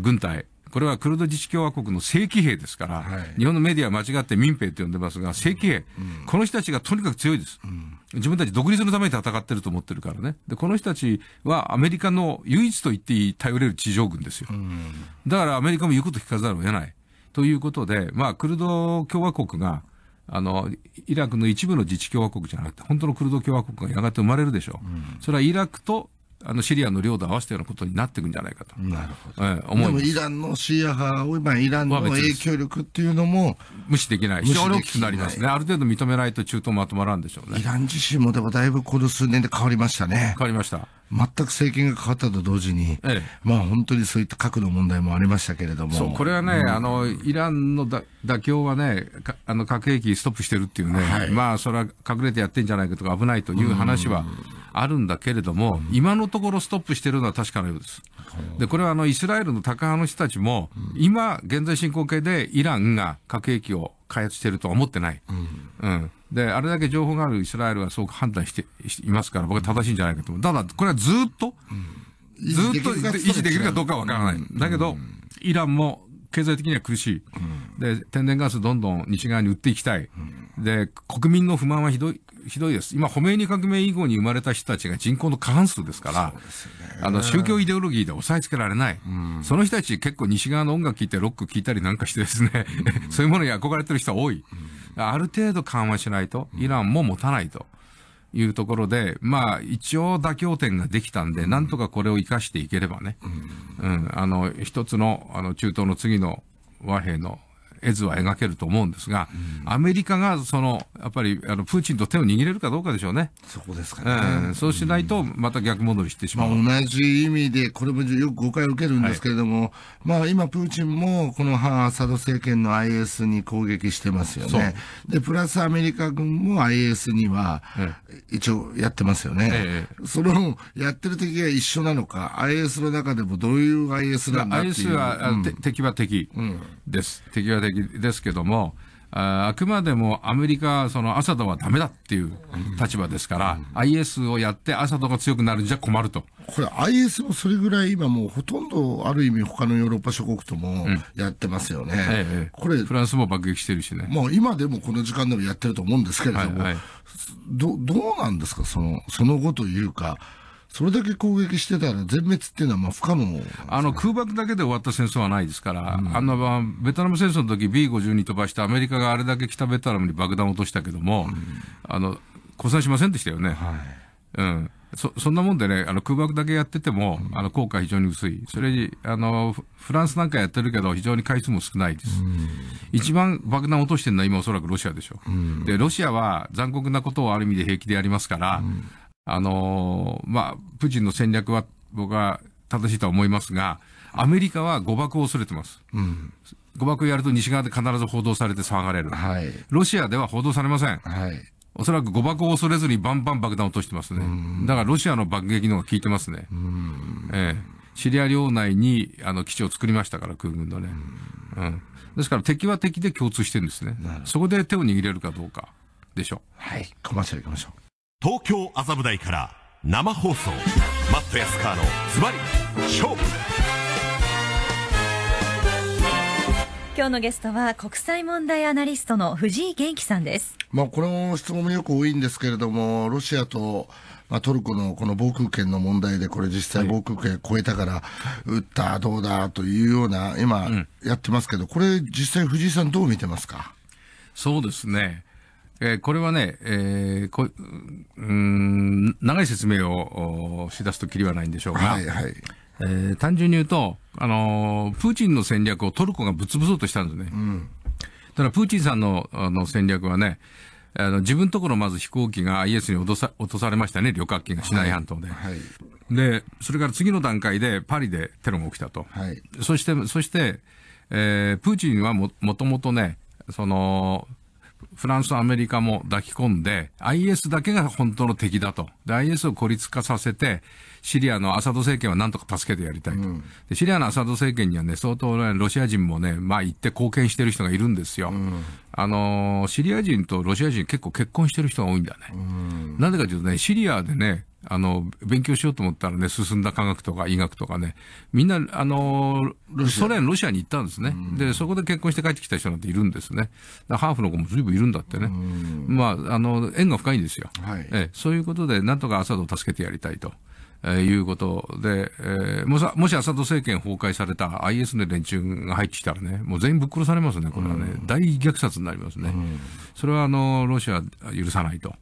軍隊、これはクルド自治共和国の正規兵ですから、はい、日本のメディアは間違って民兵と呼んでますが、正規兵、うん、この人たちがとにかく強いです、うん、自分たち独立のために戦ってると思ってるからね。で、この人たちはアメリカの唯一と言っていい頼れる地上軍ですよ。うん、だからアメリカも言うこと聞かざるを得ない。ということで、まあ、クルド共和国が、あの、イラクの一部の自治共和国じゃなくて、本当のクルド共和国がやがて生まれるでしょう。うん、それはイラクとあのシリアの領土を合わせたようなことになっていくんじゃないかと。なるほど。え思でもイランのシーア派を、今、イランの影響力っていうのも無視できない。非常に大きくなりますね。ある程度認めないと中東まとまらんでしょうね。イラン自身もでもだいぶこの数年で変わりましたね。変わりました。全く政権が変わったと同時に、ええ、まあ本当にそういった核の問題もありましたけれども。そう、これはね、うん、あの、イランのだ妥協はね、あの核兵器ストップしてるっていうね、はい、まあそれは隠れてやってんじゃないかとか危ないという話は、うんあるんだけれども、今のところストップしてるのは確かなようです。で、これはあのイスラエルの高カ派の人たちも、今、現在進行形でイランが核兵器を開発しているとは思ってない。うん、うんで、あれだけ情報があるイスラエルはそう判断していますから、僕は正しいんじゃないかと思う。ただ、これはずっと、ずっと維持できるかどうかわからない。だけど、イランも経済的には苦しい。で、天然ガスどんどん西側に売っていきたい。で、国民の不満はひどい、ひどいです。今、ホメイニ革命以降に生まれた人たちが人口の過半数ですから、あの、宗教イデオロギーで押さえつけられない。うん、その人たち結構西側の音楽聴いてロック聴いたりなんかしてですね、うん、そういうものに憧れてる人多い。うん、ある程度緩和しないと、イランも持たないと。いうところで、まあ、一応妥協点ができたんで、なんとかこれを生かしていければね、うん、あの、一つの、あの、中東の次の和平の絵図は描けると思うんですが、うん、アメリカがそのやっぱりあのプーチンと手を握れるかどうかでしょうね。そこですかね、うそうしないと、また逆戻りしてしまう、まあ、同じ意味で、これもよく誤解を受けるんですけれども、はい、まあ、今、プーチンもこの反アサド政権の IS に攻撃してますよね。でプラスアメリカ軍も IS には一応やってますよね。ええ、そのやってる敵が一緒なのか、IS の中でもどういう IS なんだっていう。IS は、うん、敵は敵です。敵は敵ですけども、ああくまでもアメリカはそのアサドはダメだっていう立場ですから、うん、IS をやってアサドが強くなるんじゃ困ると。これ IS もそれぐらい今もうほとんどある意味他のヨーロッパ諸国ともやってますよね。うん、ええ、これフランスも爆撃してるしね。もう今でもこの時間でもやってると思うんですけれども、はいはい、どどうなんですかそのその後というか、それだけ攻撃してたら全滅っていうのはまあ不可能、ね、あの空爆だけで終わった戦争はないですから、うん、あの、まベトナム戦争の時 B52 飛ばしてアメリカがあれだけ北ベトナムに爆弾を落としたけども、うん、あの、降参しませんでしたよね。はい、うん。そ、そんなもんでね、あの、空爆だけやってても、うん、あの、効果非常に薄い。それに、あの、フランスなんかやってるけど、非常に回数も少ないです。うん、一番爆弾落としてるのは今おそらくロシアでしょ。うん、で、ロシアは残酷なことをある意味で平気でやりますから、あのー、まあ、プーチンの戦略は僕は正しいとは思いますが、アメリカは誤爆を恐れてます。うん、誤爆やると西側で必ず報道されて騒がれる。はい、ロシアでは報道されません。はい、おそらく誤爆を恐れずにバンバン爆弾を落としてますね。だからロシアの爆撃の方が効いてますね。ええ、シリア領内にあの基地を作りましたから、空軍のね。うん、ですから敵は敵で共通してるんですね。そこで手を握れるかどうかでしょう。はい。コマーシャル行きましょう。東京麻布台から生放送マット安川のズバリ勝負今日のゲストは国際問題アナリストの藤井元気さんですまあこの質問もよく多いんですけれどもロシアとまあ、トルコのこの防空圏の問題で、これ実際防空圏超えたから、撃った、どうだというような、今やってますけど、これ実際藤井さんどう見てますかそうですね。えー、これはね、えー、こうん長い説明をしだすときりはないんでしょうが、はいはい、えー、単純に言うと、あのプーチンの戦略をトルコがぶつぶそうとしたんですね。うん、だプーチンさんのあの戦略はね、あの自分のところまず飛行機が IS に落とさ落とされましたね、旅客機がシナイ半島で。はい、はい、で、それから次の段階でパリでテロが起きたと。はい、そして、そして、えー、プーチンはも、もともとね、その、フランスとアメリカも抱き込んで、IS だけが本当の敵だと。で、IS を孤立化させて、シリアのアサド政権はなんとか助けてやりたいと。うん、でシリアのアサド政権にはね、相当、ロシア人もね、まあ行って貢献してる人がいるんですよ。うん、あのー、シリア人とロシア人結構結婚してる人が多いんだね。うん、なぜかというとね、シリアでね、あの、勉強しようと思ったらね、進んだ科学とか医学とかね、みんな、あの、ソ連、ロシアに行ったんですね。で、そこで結婚して帰ってきた人なんているんですね。ハーフの子も随分いるんだってね。まあ、あの、縁が深いんですよ。はい、えそういうことで、なんとかアサドを助けてやりたいと。えー、いうことで、えー、もし、もしアサド政権崩壊された IS の連中が入ってきたらね、もう全員ぶっ殺されますね、これはね。大虐殺になりますね。それは、あの、ロシア許さないと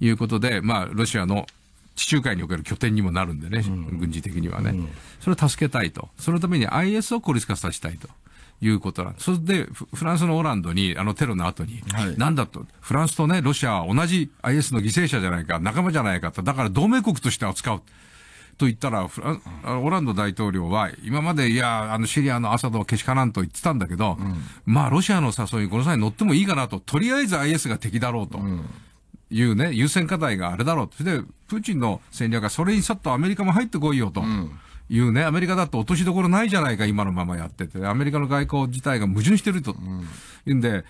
いうことで、まあ、ロシアの地中海における拠点にもなるんでね、うん、軍事的にはね、うん、それを助けたいと、そのために IS を孤立化させたいと。いうことなんそれで、フランスのオランドに、あのテロの後に、はい、なんだと、フランスとね、ロシアは同じ IS の犠牲者じゃないか、仲間じゃないかと、だから同盟国として扱う。と言ったら、オランド大統領は、今まで、いや、あの、シリアのアサドはけしからんと言ってたんだけど、うん、まあ、ロシアの誘いにこの際乗ってもいいかなと、とりあえず IS が敵だろうと。うんいうね、優先課題があれだろう。それで、プーチンの戦略がそれにさっとアメリカも入ってこいよと。いうね、アメリカだと落としどころないじゃないか、今のままやってて、アメリカの外交自体が矛盾してると、うん、いうんで、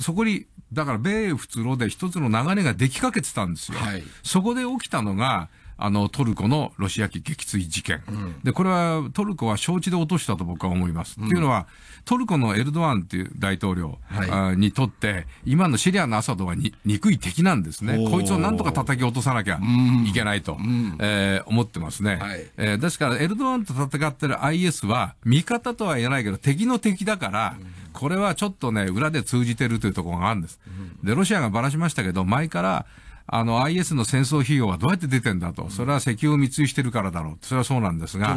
そこに、だから米英仏ロで一つの流れができかけてたんですよ。はい、そこで起きたのが、あの、トルコのロシア機撃墜事件、うん、で、これはトルコは承知で落としたと僕は思います。うん、っていうのは、トルコのエルドアンっていう大統領、はい、にとって、今のシリアのアサドはに憎い敵なんですね。こいつをなんとか叩き落とさなきゃいけないと、えー、思ってますね、はい、えー、ですから、エルドアンと戦ってる IS は、味方とは言えないけど、敵の敵だから、これはちょっとね、裏で通じてるというところがあるんです。で、ロシアがばらしましたけど、前から、あの IS の戦争費用はどうやって出てんだと、それは石油を密輸してるからだろう、それはそうなんですが、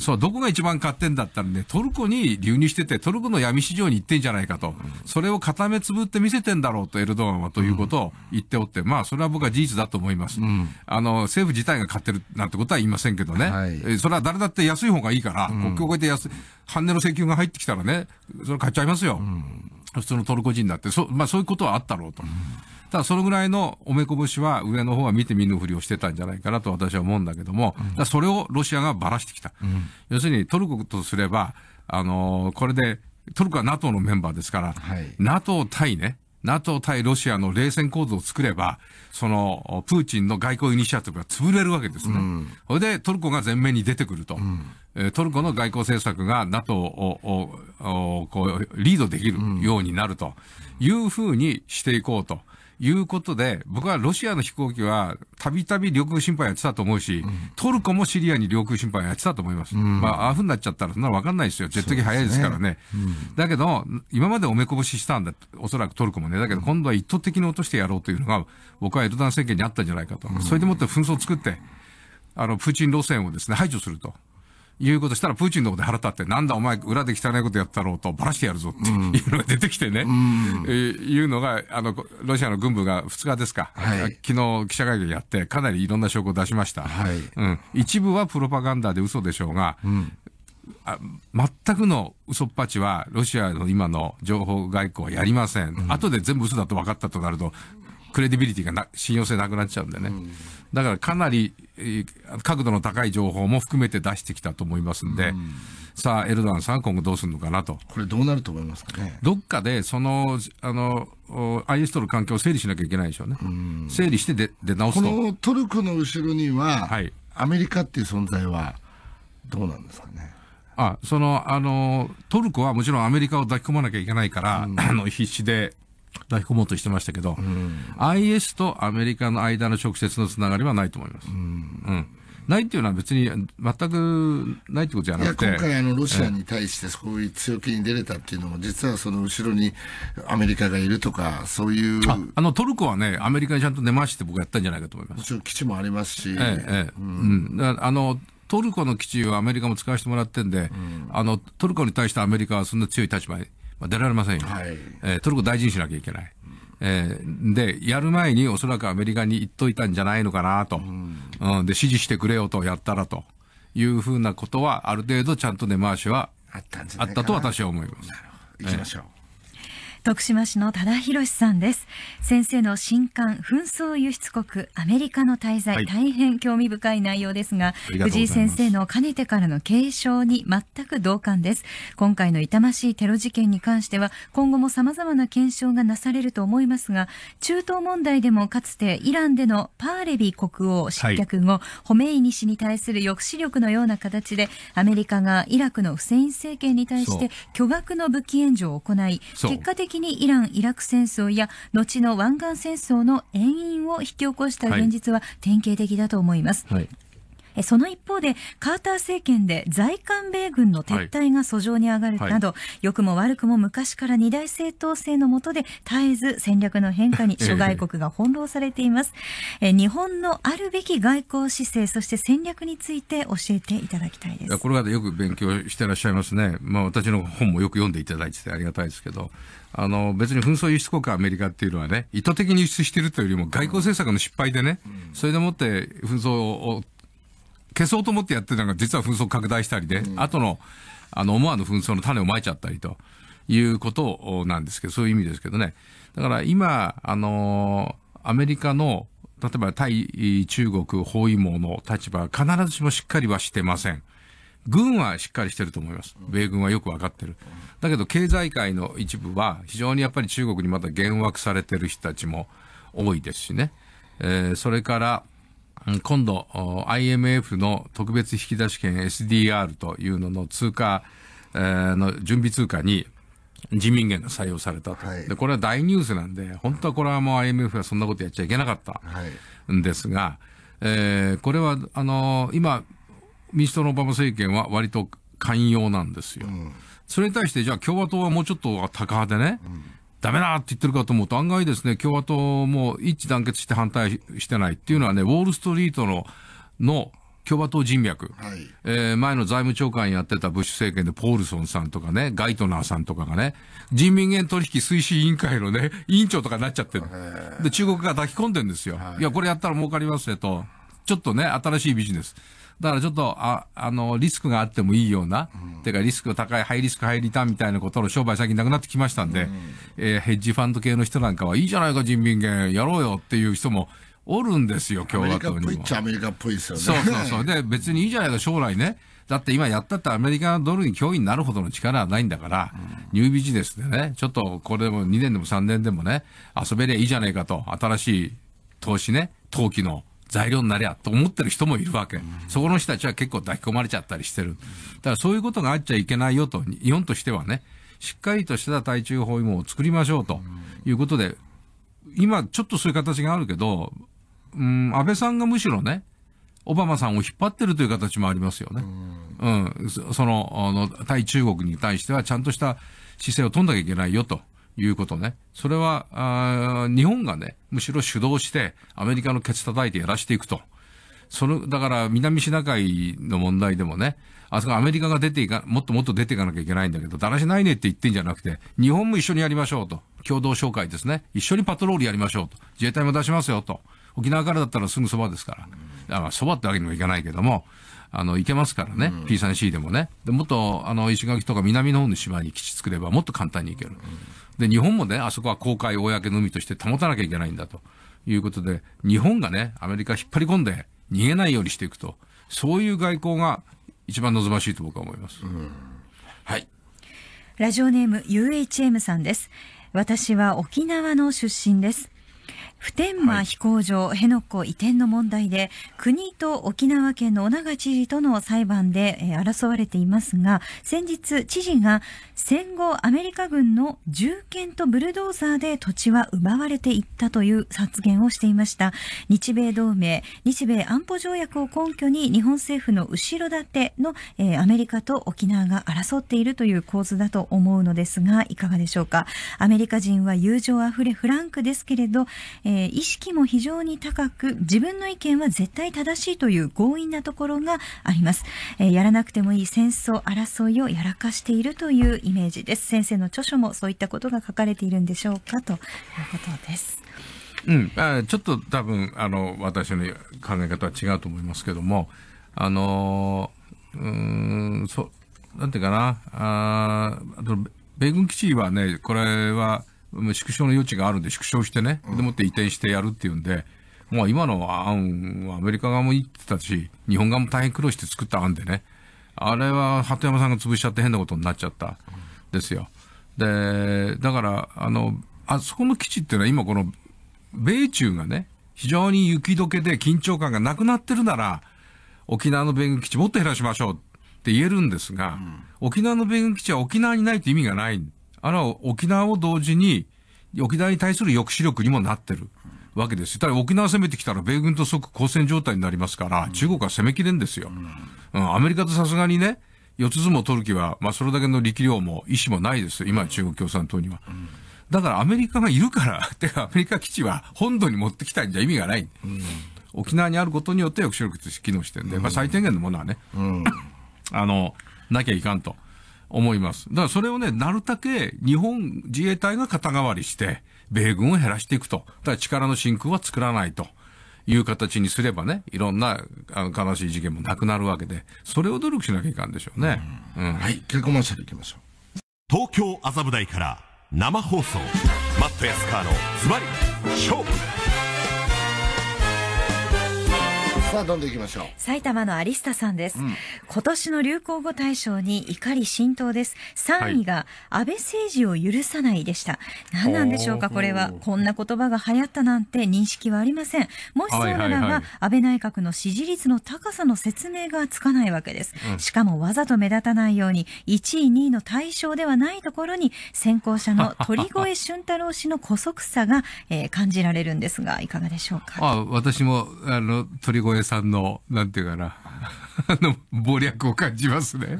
そうどこが一番買ってんだったらね、トルコに流入してて、トルコの闇市場に行ってんじゃないかと、それを固めつぶって見せてんだろうと、エルドアンはということを言っておって、まあ、それは僕は事実だと思います、あの政府自体が買ってるなんてことは言いませんけどね、はい、それは誰だって安い方がいいから、国境越えて安い、半値の石油が入ってきたらね、それ買っちゃいますよ、うん、普通のトルコ人だって、そまあ、そういうことはあったろうと。うんただそのぐらいのおめこぼしは上の方は見て見ぬふりをしてたんじゃないかなと私は思うんだけども、それをロシアがばらしてきた。うん、要するにトルコとすれば、あのこれで、トルコは NATO のメンバーですから、はい、NATO 対ね、NATO 対ロシアの冷戦構造を作れば、その、プーチンの外交イニシアティブが潰れるわけですね。うん、それでトルコが前面に出てくると。うん、トルコの外交政策が NATO をこうリードできるようになるというふうにしていこうと。いうことで、僕はロシアの飛行機は、たびたび領空侵犯やってたと思うし、うん、トルコもシリアに領空侵犯やってたと思います。うん、まあ、ああふうになっちゃったら、そんなの分かんないですよ。ジェット機早いですからね。ねうん、だけど、今までおめこぼししたんだ。おそらくトルコもね。だけど、今度は意図的に落としてやろうというのが、僕はエルドアン政権にあったんじゃないかと。それでもって紛争を作って、あの、プーチン路線をですね、排除すると。いうことしたら、プーチンのことで腹立って、なんだお前、裏で汚いことやったろうと、ばらしてやるぞっていうのが出てきてね、うん、えいうのが、あの、ロシアの軍部が2日ですか、はい、昨日記者会見やって、かなりいろんな証拠を出しました。はい、うん。一部はプロパガンダで嘘でしょうが、うんあ全くの嘘っぱちは、ロシアの今の情報外交はやりません、うん、後で全部嘘だと分かったとなると、クレディビリティがな信用性なくなっちゃうんでね、うん、だからかなり角度の高い情報も含めて出してきたと思いますんで、うん、さあ、エルドアンさん、今後どうするのかなと。これ、どうなると思いますかね。どっかでそのあの IS との関係を整理しなきゃいけないでしょうね、うん、整理してでで直すと。このトルコの後ろには、はい、アメリカっていう存在は、どうなんですかね。あそのあのトルコはもちろんアメリカを抱き込まなきゃいけないから、うん、あの必死で抱き込もうとしてましたけど、うん、IS とアメリカの間の直接のつながりはないと思います。うん、うんないっていうのは別に全くないってことじゃなくて。今回あのロシアに対してそういう強気に出れたっていうのも、実はその後ろにアメリカがいるとか、そういう。あのトルコはね、アメリカにちゃんと根回して僕やったんじゃないかと思います。もちろん基地もありますし。ええ、ええ、うん。あの、トルコの基地はアメリカも使わせてもらってんで、うん、あの、トルコに対してアメリカはそんな強い立場に。まあ、出られませんよ、はい、えー、トルコ大事にしなきゃいけない。えー、で、やる前におそらくアメリカに言っといたんじゃないのかなと、うん、うん、で、支持してくれよと、やったらというふうなことは、ある程度ちゃんと根回しはあったと私は思います。行きましょう。えー徳島市の多田さんです先生の新刊紛争輸出国アメリカの滞在、はい、大変興味深い内容ですが藤井先生のかねてからの継承に全く同感です今回の痛ましいテロ事件に関しては今後も様々な検証がなされると思いますが中東問題でもかつてイランでのパーレビ国王失脚後、はい、ホメイニ氏に対する抑止力のような形でアメリカがイラクのフセイン政権に対して巨額の武器援助を行い結果的的にイラン・イラク戦争や後の湾岸戦争の遠因を引き起こした現実は典型的だと思います。はいその一方でカーター政権で在韓米軍の撤退が訴状に上がるなど、良、はい、くも悪くも昔から二大政党制の下で絶えず戦略の変化に <laughs> 諸外国が翻弄されています、え日本のあるべき外交姿勢そして戦略について教えていただきたいですこれまでよく勉強してらっしゃいますね、まあ、私の本もよく読んでいただいててありがたいですけどあの別に紛争輸出国アメリカっていうのはね意図的に輸出してるというよりも外交政策の失敗でね、それでもって紛争を消そうと思ってやってたのが、実は紛争拡大したりで、うん、後の、あの、思わぬ紛争の種をまいちゃったりということなんですけど、そういう意味ですけどね。だから今、あのー、アメリカの、例えば対中国包囲網の立場必ずしもしっかりはしてません。軍はしっかりしてると思います。米軍はよくわかってる。だけど経済界の一部は非常にやっぱり中国にまた幻惑されてる人たちも多いですしね。えー、それから、今度 IMF の特別引き出し権 SDR というのの通貨、えー、の準備通貨に人民元が採用されたと、はい、でこれは大ニュースなんで本当はこれはもう IMF がそんなことやっちゃいけなかったんですが、はい、えー、これはあのー、今民主党のオバマ政権は割と寛容なんですよ。うんそれに対して、じゃあ共和党はもうちょっと高派でね、ダメだって言ってるかと思うと案外ですね、共和党も一致団結して反対してないっていうのはね、ウォールストリートの、の共和党人脈、はい、えー、前の財務長官やってたブッシュ政権でポールソンさんとかね、ガイトナーさんとかがね、人民元取引推進委員会のね、委員長とかになっちゃってる。で、中国が抱き込んでるんですよ。はい、いや、これやったら儲かりますねと。ちょっとね、新しいビジネス。だからちょっと、あ、あの、リスクがあってもいいような、うん、てかリスク高い、ハイリスク、ハイリターンみたいなことの商売最近なくなってきましたんで、うん、えー、ヘッジファンド系の人なんかは、いいじゃないか、人民元、やろうよっていう人も、おるんですよ、共和党にも。アメリカっぽいっすよね。そうそうそう。で、別にいいじゃないか、将来ね。だって今やったってアメリカのドルに脅威になるほどの力はないんだから、ニュービジネスでね、ちょっとこれも2年でも3年でもね、遊べりゃいいじゃないかと、新しい投資ね、投機の。材料になりゃと思ってる人もいるわけ。そこの人たちは結構抱き込まれちゃったりしてる。だからそういうことがあっちゃいけないよと、日本としてはね、しっかりとした対中包囲網を作りましょうということで、今ちょっとそういう形があるけど、うん、安倍さんがむしろね、オバマさんを引っ張ってるという形もありますよね。うん、その、あの、対中国に対してはちゃんとした姿勢を取んなきゃいけないよということね。それは、日本がね、むしろ主導して、アメリカのケツ叩いてやらしていくと。その、だから南シナ海の問題でもね、あそこアメリカが出ていか、もっともっと出ていかなきゃいけないんだけど、だらしないねって言ってんじゃなくて、日本も一緒にやりましょうと。共同紹介ですね。一緒にパトロールやりましょうと。自衛隊も出しますよと。沖縄からだったらすぐそばですから。だからそばってわけにもいかないけども、あの、行けますからね、うん、P3C でもね。でもっと、あの、石垣とか南の方の島に基地作ればもっと簡単に行ける。で、日本もね、あそこは公開、公の海として保たなきゃいけないんだということで、日本がね、アメリカ引っ張り込んで逃げないようにしていくと、そういう外交が一番望ましいと僕は思います。はい。ラジオネーム UHM さんです。私は沖縄の出身です。普天間飛行場辺野古移転の問題で、国と沖縄県の小長知事との裁判で、争われていますが、先日知事が戦後アメリカ軍の銃剣とブルドーザーで土地は奪われていったという発言をしていました。日米同盟、日米安保条約を根拠に日本政府の後ろ盾の、えー、アメリカと沖縄が争っているという構図だと思うのですが、いかがでしょうか。アメリカ人は友情あふれフランクですけれど、ええー、意識も非常に高く自分の意見は絶対正しいという強引なところがあります、えー、やらなくてもいい戦争争いをやらかしているというイメージです先生の著書もそういったことが書かれているんでしょうかということですうん、あちょっと多分あの私の考え方は違うと思いますけどもあのうんそうなんていうかなあ米軍基地はねこれは縮小の余地があるんで縮小してね、でもって移転してやるっていうんで、まあ今の案はアメリカ側も言ってたし、日本側も大変苦労して作った案でね、あれは鳩山さんが潰しちゃって変なことになっちゃった、ですよ。で、だから、あの、あそこの基地っていうのは今この、米中がね、非常に雪解けで緊張感がなくなってるなら、沖縄の米軍基地もっと減らしましょうって言えるんですが、うん、沖縄の米軍基地は沖縄にないって意味がないあれは沖縄を同時に、沖縄に対する抑止力にもなってる。わけですただ沖縄攻めてきたら米軍と即交戦状態になりますから、中国は攻めきれんですよ。うん、アメリカとさすがにね、四つ相撲取る気は、まあ、それだけの力量も意思もないです今、中国共産党には。だからアメリカがいるから、<laughs> てかアメリカ基地は本土に持ってきたんじゃ意味がない。うん、沖縄にあることによって抑止力として機能してるんで、まあ、最低限のものはね、うん、<laughs> あの、なきゃいかんと。思います。だからそれをね、なるだけ日本自衛隊が肩代わりして、米軍を減らしていくと。だから力の真空は作らないと。いう形にすればね、いろんなあの悲しい事件もなくなるわけで、それを努力しなきゃいかんでしょうね。うん、うん、はい、結コマーシャルいきましょう。東京麻布台から生放送、マット安川のズバリ勝負さあどんどんいきましょう埼玉のアリスタさんです、うん、今年の流行語大賞に怒り浸透です3位が安倍政治を許さないでした、何なんでしょうかこれはこんな言葉が流行ったなんて認識はありませんもしそうならば、はいはい、安倍内閣の支持率の高さの説明がつかないわけです、うん、しかもわざと目立たないように1位2位の対象ではないところに先行者の <laughs> 鳥越俊太郎氏の姑息さが、えー、感じられるんですがいかがでしょうかあ私もあの鳥越さんの、なんていうかな、あの、謀略を感じますね。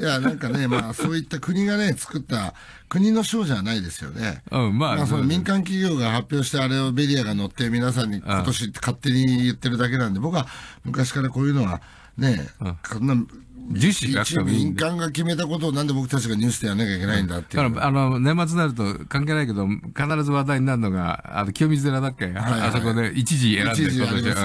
いや、なんかね、まあ、そういった国がね、作った国の賞じゃないですよね。うん、まあ、まあ、その民間企業が発表してあれをメディアが乗って皆さんに今年勝手に言ってるだけなんで、僕は昔からこういうのはね、こんな、自脂が民間が決めたことをなんで僕たちがニュースでやらなきゃいけないんだってだからあの年末になると関係ないけど必ず話題になるのがあの清水寺だっけ、はいはいあそこで一時選んでることで、ね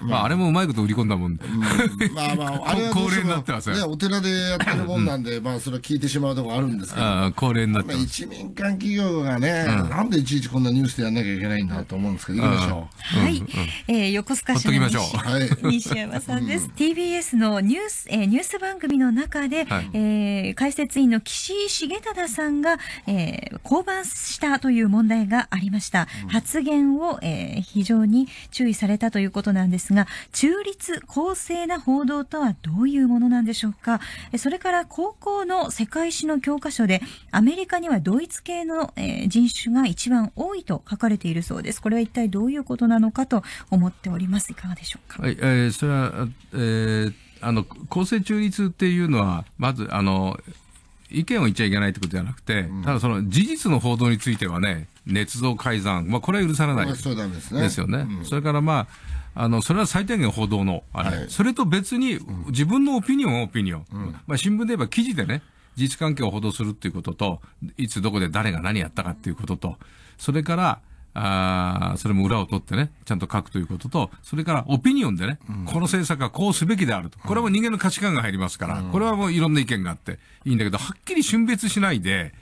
うん、まあ、あれもうまいこと売り込んだもんうん、まあまああれは <laughs> 恒例になってますよ、ね、お寺でやってるもんなんで、まあそれは聞いてしまうとこあるんですけど、うん、恒例なってます、一民間企業がね、うん、なんでいちいちこんなニュースでやんなきゃいけないんだと思うんですけど、いきましょう。はい、うん、えー、横須賀市の西,、西山さんです。TBS のニュース、えー、ニュース番組の中で、はい、えー、解説員の岸井重忠さんが、えー、降板したという問題がありました。発言を、えー、非常に注意されたということなんですが、中立公正な報道とはどういうものなんでしょうか。それから高校の世界史の教科書でアメリリカにはドイツ系の、え人種が一番多いと書かれているそうです。これは一体どういうことなのかと思っております。いかがでしょうか。はい、えー、それは、えー、あの、公正中立っていうのは、まず、あの、意見を言っちゃいけないってことじゃなくて、ただその事実の報道についてはね、捏造改ざん、まあ、これは許されないです,、ね、ですよね、それから、まあ、あのそれは最低限報道のあれ、はい、それと別に、自分のオピニオンはオピニオン、うん、まあ、新聞で言えば記事でね、事実関係を報道するっていうことと、いつどこで誰が何やったかっていうことと、それから、あそれも裏を取ってね、ちゃんと書くということと、それからオピニオンでね、うん、この政策はこうすべきであると。これも人間の価値観が入りますから、うん、これはもういろんな意見があっていいんだけど、はっきり春別しないで、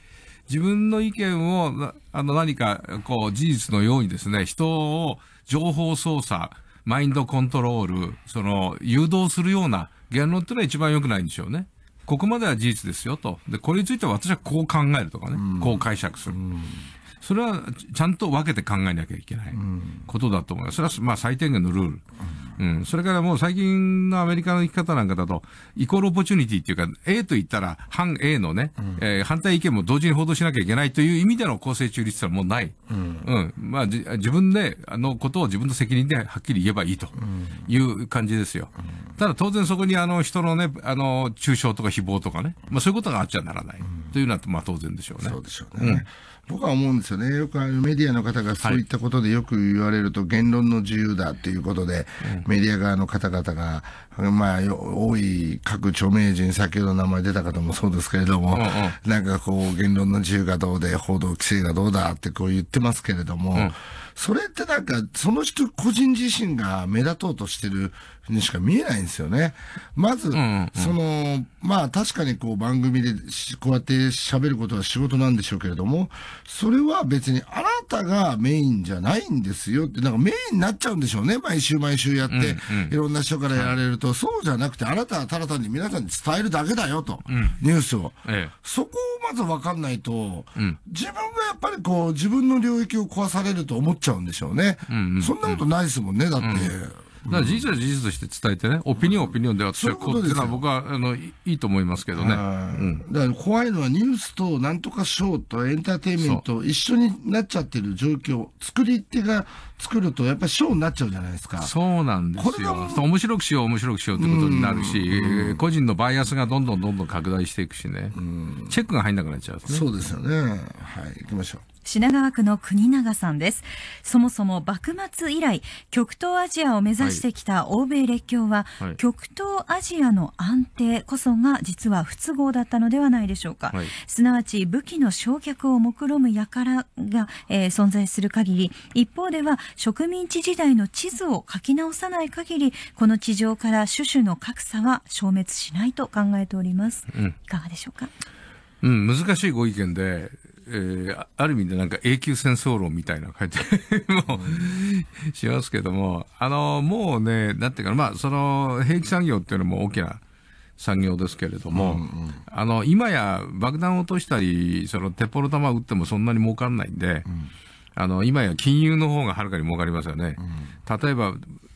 自分の意見を、あの何か、こう、事実のようにですね、人を情報操作、マインドコントロール、その、誘導するような言論ってのは一番良くないんでしょうね。ここまでは事実ですよと。で、これについては私はこう考えるとかね、こう解釈する。それはちゃんと分けて考えなきゃいけないことだと思います。それはまあ最低限のルール。うん。それからもう最近のアメリカの生き方なんかだと、イコールオポチュニティっていうか、A と言ったら反 A のね、え反対意見も同時に報道しなきゃいけないという意味での公正中立はもうない。うん。うん、まあ自分で、あのことを自分の責任ではっきり言えばいいという感じですよ。ただ当然そこにあの人のね、あの、中傷とか誹謗とかね、まあそういうことがあっちゃならない。というのはまあ当然でしょうね。そうでしょうね。うん僕は思うんですよね、よくあのメディアの方がそういったことでよく言われると、言論の自由だということで、メディア側の方々が、まあ、多い各著名人、先ほど名前出た方もそうですけれども、なんかこう、言論の自由がどうで、報道規制がどうだってこう言ってますけれども、それってなんか、その人個人自身が目立とうとしてるにしか見えないんですよね。まず、うんうんその、まあ確かにこう番組でこうやって喋ることは仕事なんでしょうけれども、それは別にあなたがメインじゃないんですよって、なんかメインになっちゃうんでしょうね。毎週毎週やって、うんうん、いろんな人からやられると、はい、そうじゃなくてあなたはただ単に皆さんに伝えるだけだよと、うん、ニュースを、ええ。そこをまずわかんないと、うん、自分がやっぱりこう自分の領域を壊されると思っちゃうんでしょうね。うんうんうん、そんなことないですもんね、だって。うんだから事実は事実として伝えてね、オピニオン、オピニオンで私はこうっいうのは僕はあのいいと思いますけどね。だから怖いのはニュースとなんとかショーとエンターテインメント一緒になっちゃってる状況、作り手が作るとやっぱりショーになっちゃうじゃないですか。そうなんですよ。面白くしよう、面白くしようってことになるし、個人のバイアスがどんどんどんどん拡大していくしね。チェックが入んなくなっちゃう、ね、そうですよね。はい、行きましょう。品川区の国永さんですそもそも幕末以来極東アジアを目指してきた欧米列強は、はい、極東アジアの安定こそが実は不都合だったのではないでしょうか、はい、すなわち武器の焼却を目論む輩が、えー、存在する限り一方では植民地時代の地図を書き直さない限りこの地上から種々の格差は消滅しないと考えております、うん、いかがでしょうかうん、難しいご意見でえー、ある意味でなんか永久戦争論みたいな書いてもう、しますけども、あの、もうね、なんていうかまあ、その、兵器産業っていうのも大きな産業ですけれども、うんうん、あの、今や爆弾落としたり、その、鉄砲の弾を撃ってもそんなに儲かんないんで、うんあの、今や金融の方がはるかに儲かりますよね。うん、例えば、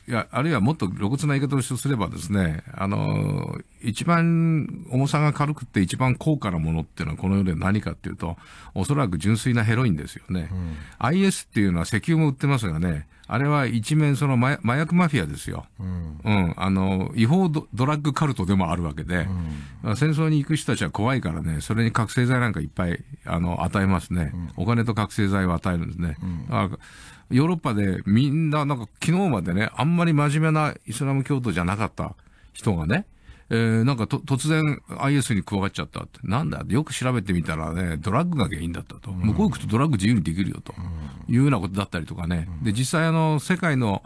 いや、あるいはもっと露骨な言い方をすればですね、あの、一番重さが軽くて一番高価なものっていうのはこの世で何かっていうと、おそらく純粋なヘロインですよね。うん、IS っていうのは石油も売ってますがね、あれは一面その麻薬マフィアですよ。うん。うん、あの、違法ドラッグカルトでもあるわけで、うん、戦争に行く人たちは怖いからね、それに覚醒剤なんかいっぱい、あの、与えますね。うん、お金と覚醒剤を与えるんですね。うん、ヨーロッパでみんななんか昨日までね、あんまり真面目なイスラム教徒じゃなかった人がね、えー、なんかと突然 IS に加わっちゃったって。なんだよく調べてみたらね、ドラッグが原因だったと。向こう行くとドラッグ自由にできるよと。いうようなことだったりとかね。で、実際あの、世界の、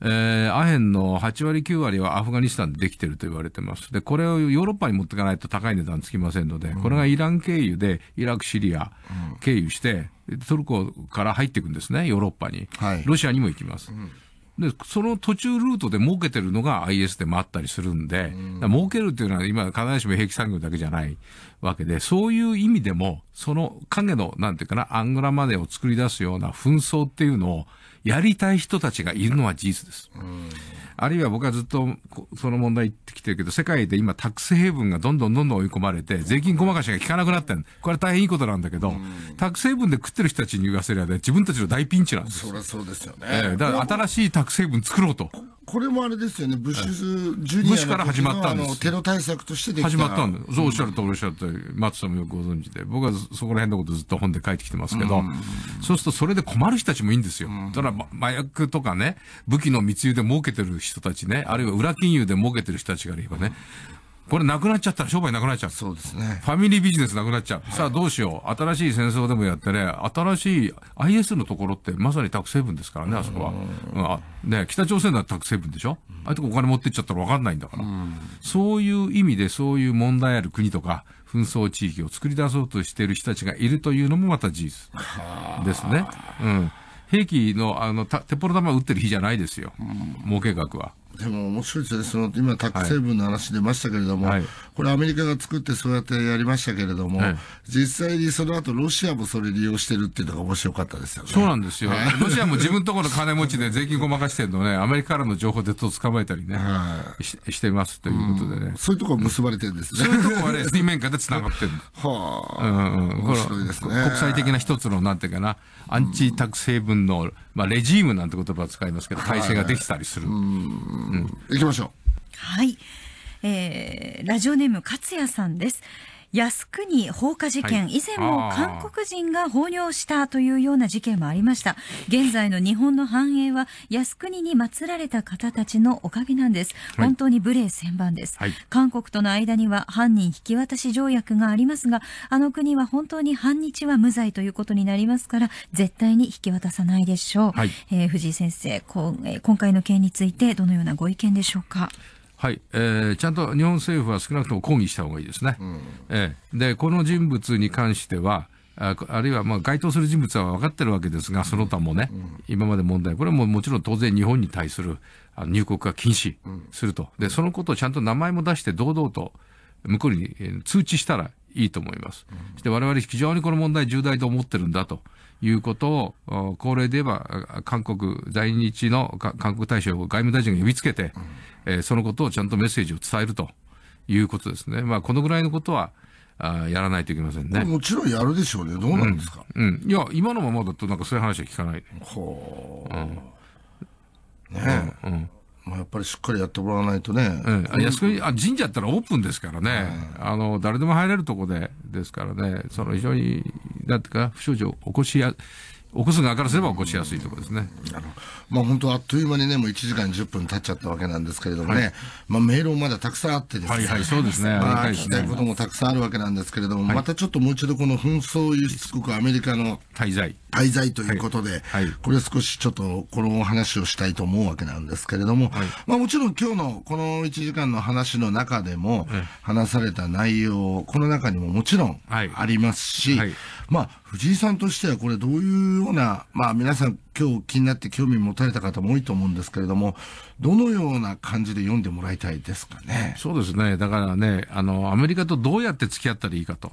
えー、アヘンの8割9割はアフガニスタンでできてると言われてます。で、これをヨーロッパに持っていかないと高い値段つきませんので、これがイラン経由でイラク、シリア経由して、トルコから入っていくんですね、ヨーロッパに。はい、ロシアにも行きます。うんで、その途中ルートで儲けてるのが IS でもあったりするんで、うん、儲けるっていうのは今必ずしも兵器産業だけじゃないわけで、そういう意味でも、その影の、なんていうかな、アングラマネーを作り出すような紛争っていうのをやりたい人たちがいるのは事実です。あるいは僕はずっとその問題言ってきてるけど、世界で今タックスヘイブンがどんどんどんどん追い込まれて、税金ごまかしが効かなくなってる。これは大変いいことなんだけど、タックスヘイブンで食ってる人たちに言わせりゃで、自分たちの大ピンチなんです。そりゃそうですよね。えー、だから新しいタックスヘイブン作ろうと。これもあれですよね、ブッシュズ・ジュニアの始まったんテロ対策として始まったんです。そうおっしゃるとおっしゃっり、松さんもよくご存知で、僕はそこら辺のことずっと本で書いてきてますけど、そうするとそれで困る人たちもいいんですよ。ただ麻薬とかね、武器の密輸で儲けてる人たちね、あるいは裏金融で儲けてる人たちがいればね、これなくなっちゃったら商売なくなっちゃう。そうですね。ファミリービジネスなくなっちゃう。はい、さあどうしよう。新しい戦争でもやってね、新しい IS のところってまさにタクセブンですからね、あそこは。うん、ね、北朝鮮ならタクセブンでしょ、うん、ああいうとこお金持ってっちゃったらわかんないんだから、うん。そういう意味でそういう問題ある国とか、紛争地域を作り出そうとしている人たちがいるというのもまた事実ですね。うん。兵器のあの鉄砲の弾撃ってる日じゃないですよ、うん、儲け額は。でも面白いですね、その今、タック成分の話出ましたけれども、はい、これ、アメリカが作ってそうやってやりましたけれども、はい、実際にその後ロシアもそれ利用してるっていうのが面白かったですよね。そうなんですよ、はい、ロシアも自分のところの金持ちで税金ごまかしてるのね、アメリカからの情報でと捕まえたりね、ししてますということでね、うそういうところ結ばれてるんですね。そういうところはね、水面下でつながってる <laughs> はあ、うん面白いですね。国際的な一つの、なんていうかな、アンチタック成分の、まあ、レジームなんて言葉を使いますけど、体制ができたりする。うん行きましょう。はい。えー、ラジオネーム勝也さんです。靖国放火事件、はい、以前も韓国人が放尿したというような事件もありました現在の日本の繁栄は靖国に祀られた方たちのおかげなんです本当に無礼千万です、はい、韓国との間には犯人引き渡し条約がありますがあの国は本当に反日は無罪ということになりますから絶対に引き渡さないでしょう、はい、えー、藤井先生こう、えー、今回の件についてどのようなご意見でしょうかはい、えー、ちゃんと日本政府は少なくとも抗議した方がいいですね。うん、えー、で、この人物に関しては、ああるいはまあ該当する人物は分かってるわけですが、その他もね、うん、今まで問題、これはももちろん当然日本に対する入国が禁止すると、で、そのことをちゃんと名前も出して堂々と向こうに通知したらいいと思います。そして我々非常にこの問題重大と思ってるんだと。いうことを、高齢では韓国、在日の韓国大使を外務大臣が呼びつけて、うん、えー、そのことをちゃんとメッセージを伝えるということですね。まあ、このぐらいのことは、あやらないといけませんね。もちろんやるでしょうね。どうなんですか、うん、うん、いや、今のままだとなんかそういう話は聞かない。ほう。うん、ねえ。うんまあ、やっぱりしっかりやってもらわないとね。あ靖国あ神社ったらオープンですからね、あの誰でも入れるとこでですからね、その非常に、なんていうか、不祥事を起こしや起こす側からすれば起こしやすいところですね。あのまあ、本当あっという間にね、もう1時間10分経っちゃったわけなんですけれどもね、はい、まあ、メールもまだたくさんあってですね、はいはい、そうですね、まあ、聞きたいこともたくさんあるわけなんですけれども、はい、またちょっともう一度この紛争輸出国アメリカの滞在。滞在ということで、はいはい、これ少しちょっとこのお話をしたいと思うわけなんですけれども、はい、まあもちろん今日のこの1時間の話の中でも話された内容、この中にももちろんありますし、まあ藤井さんとしてはこれどういうような、まあ皆さん今日気になって興味持たれた方も多いと思うんですけれども、どのような感じで読んでもらいたいですかね。そうですね。だからね、あの、アメリカとどうやって付き合ったらいいかと、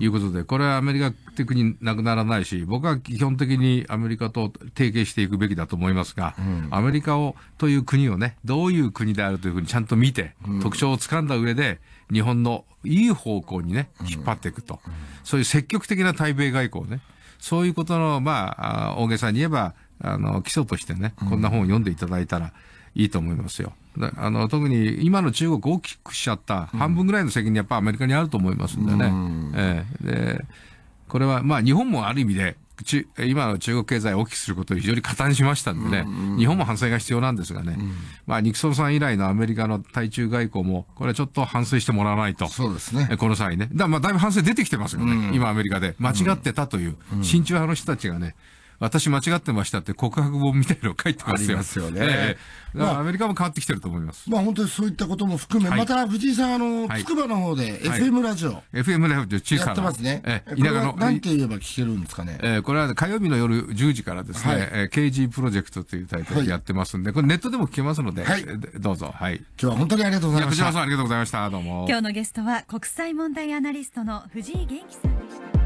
いうことで、うん、これはアメリカって国なくならないし、僕は基本的にアメリカと提携していくべきだと思いますが、うん、アメリカを、という国をね、どういう国であるというふうにちゃんと見て、うん、特徴をつかんだ上で、日本のいい方向にね、引っ張っていくと。そういう積極的な対米外交をね。そういうことの、まあ、大げさに言えば、あの、基礎としてね、こんな本を読んでいただいたらいいと思いますよ。うん、あの、特に今の中国を大きくしちゃった、半分ぐらいの責任やっぱアメリカにあると思いますんでね。うん、えー、でこれは、まあ、日本もある意味で、ち今の中国経済を大きくすることを非常に加担しましたんでね、日本も反省が必要なんですがね、まあ、ニクソンさん以来のアメリカの対中外交も、これはちょっと反省してもらわないと、そうですね、この際ね、だまあだいぶ反省出てきてますよね、今、アメリカで、間違ってたという、親中派の人たちがね、私間違ってましたって告白本みたいのを書いてますよ。ありますよね。えだからアメリカも変わってきてると思います。まあ、本当にそういったことも含め、はい、また藤井さん、あの、はい、筑波の方で FM ラジオ。はい、FM ラジオ小さな。やってますね。ええ、田舎の。なんて言えば聞けるんですかね。えー、これは火曜日の夜10時からですね、はい、えー、KG プロジェクトというタイトルでやってますんで、これネットでも聞けますので、はい、どうぞ。はい。今日は本当にありがとうございました。藤井さんありがとうございました。どうも。今日のゲストは国際問題アナリストの藤井元気さんでした。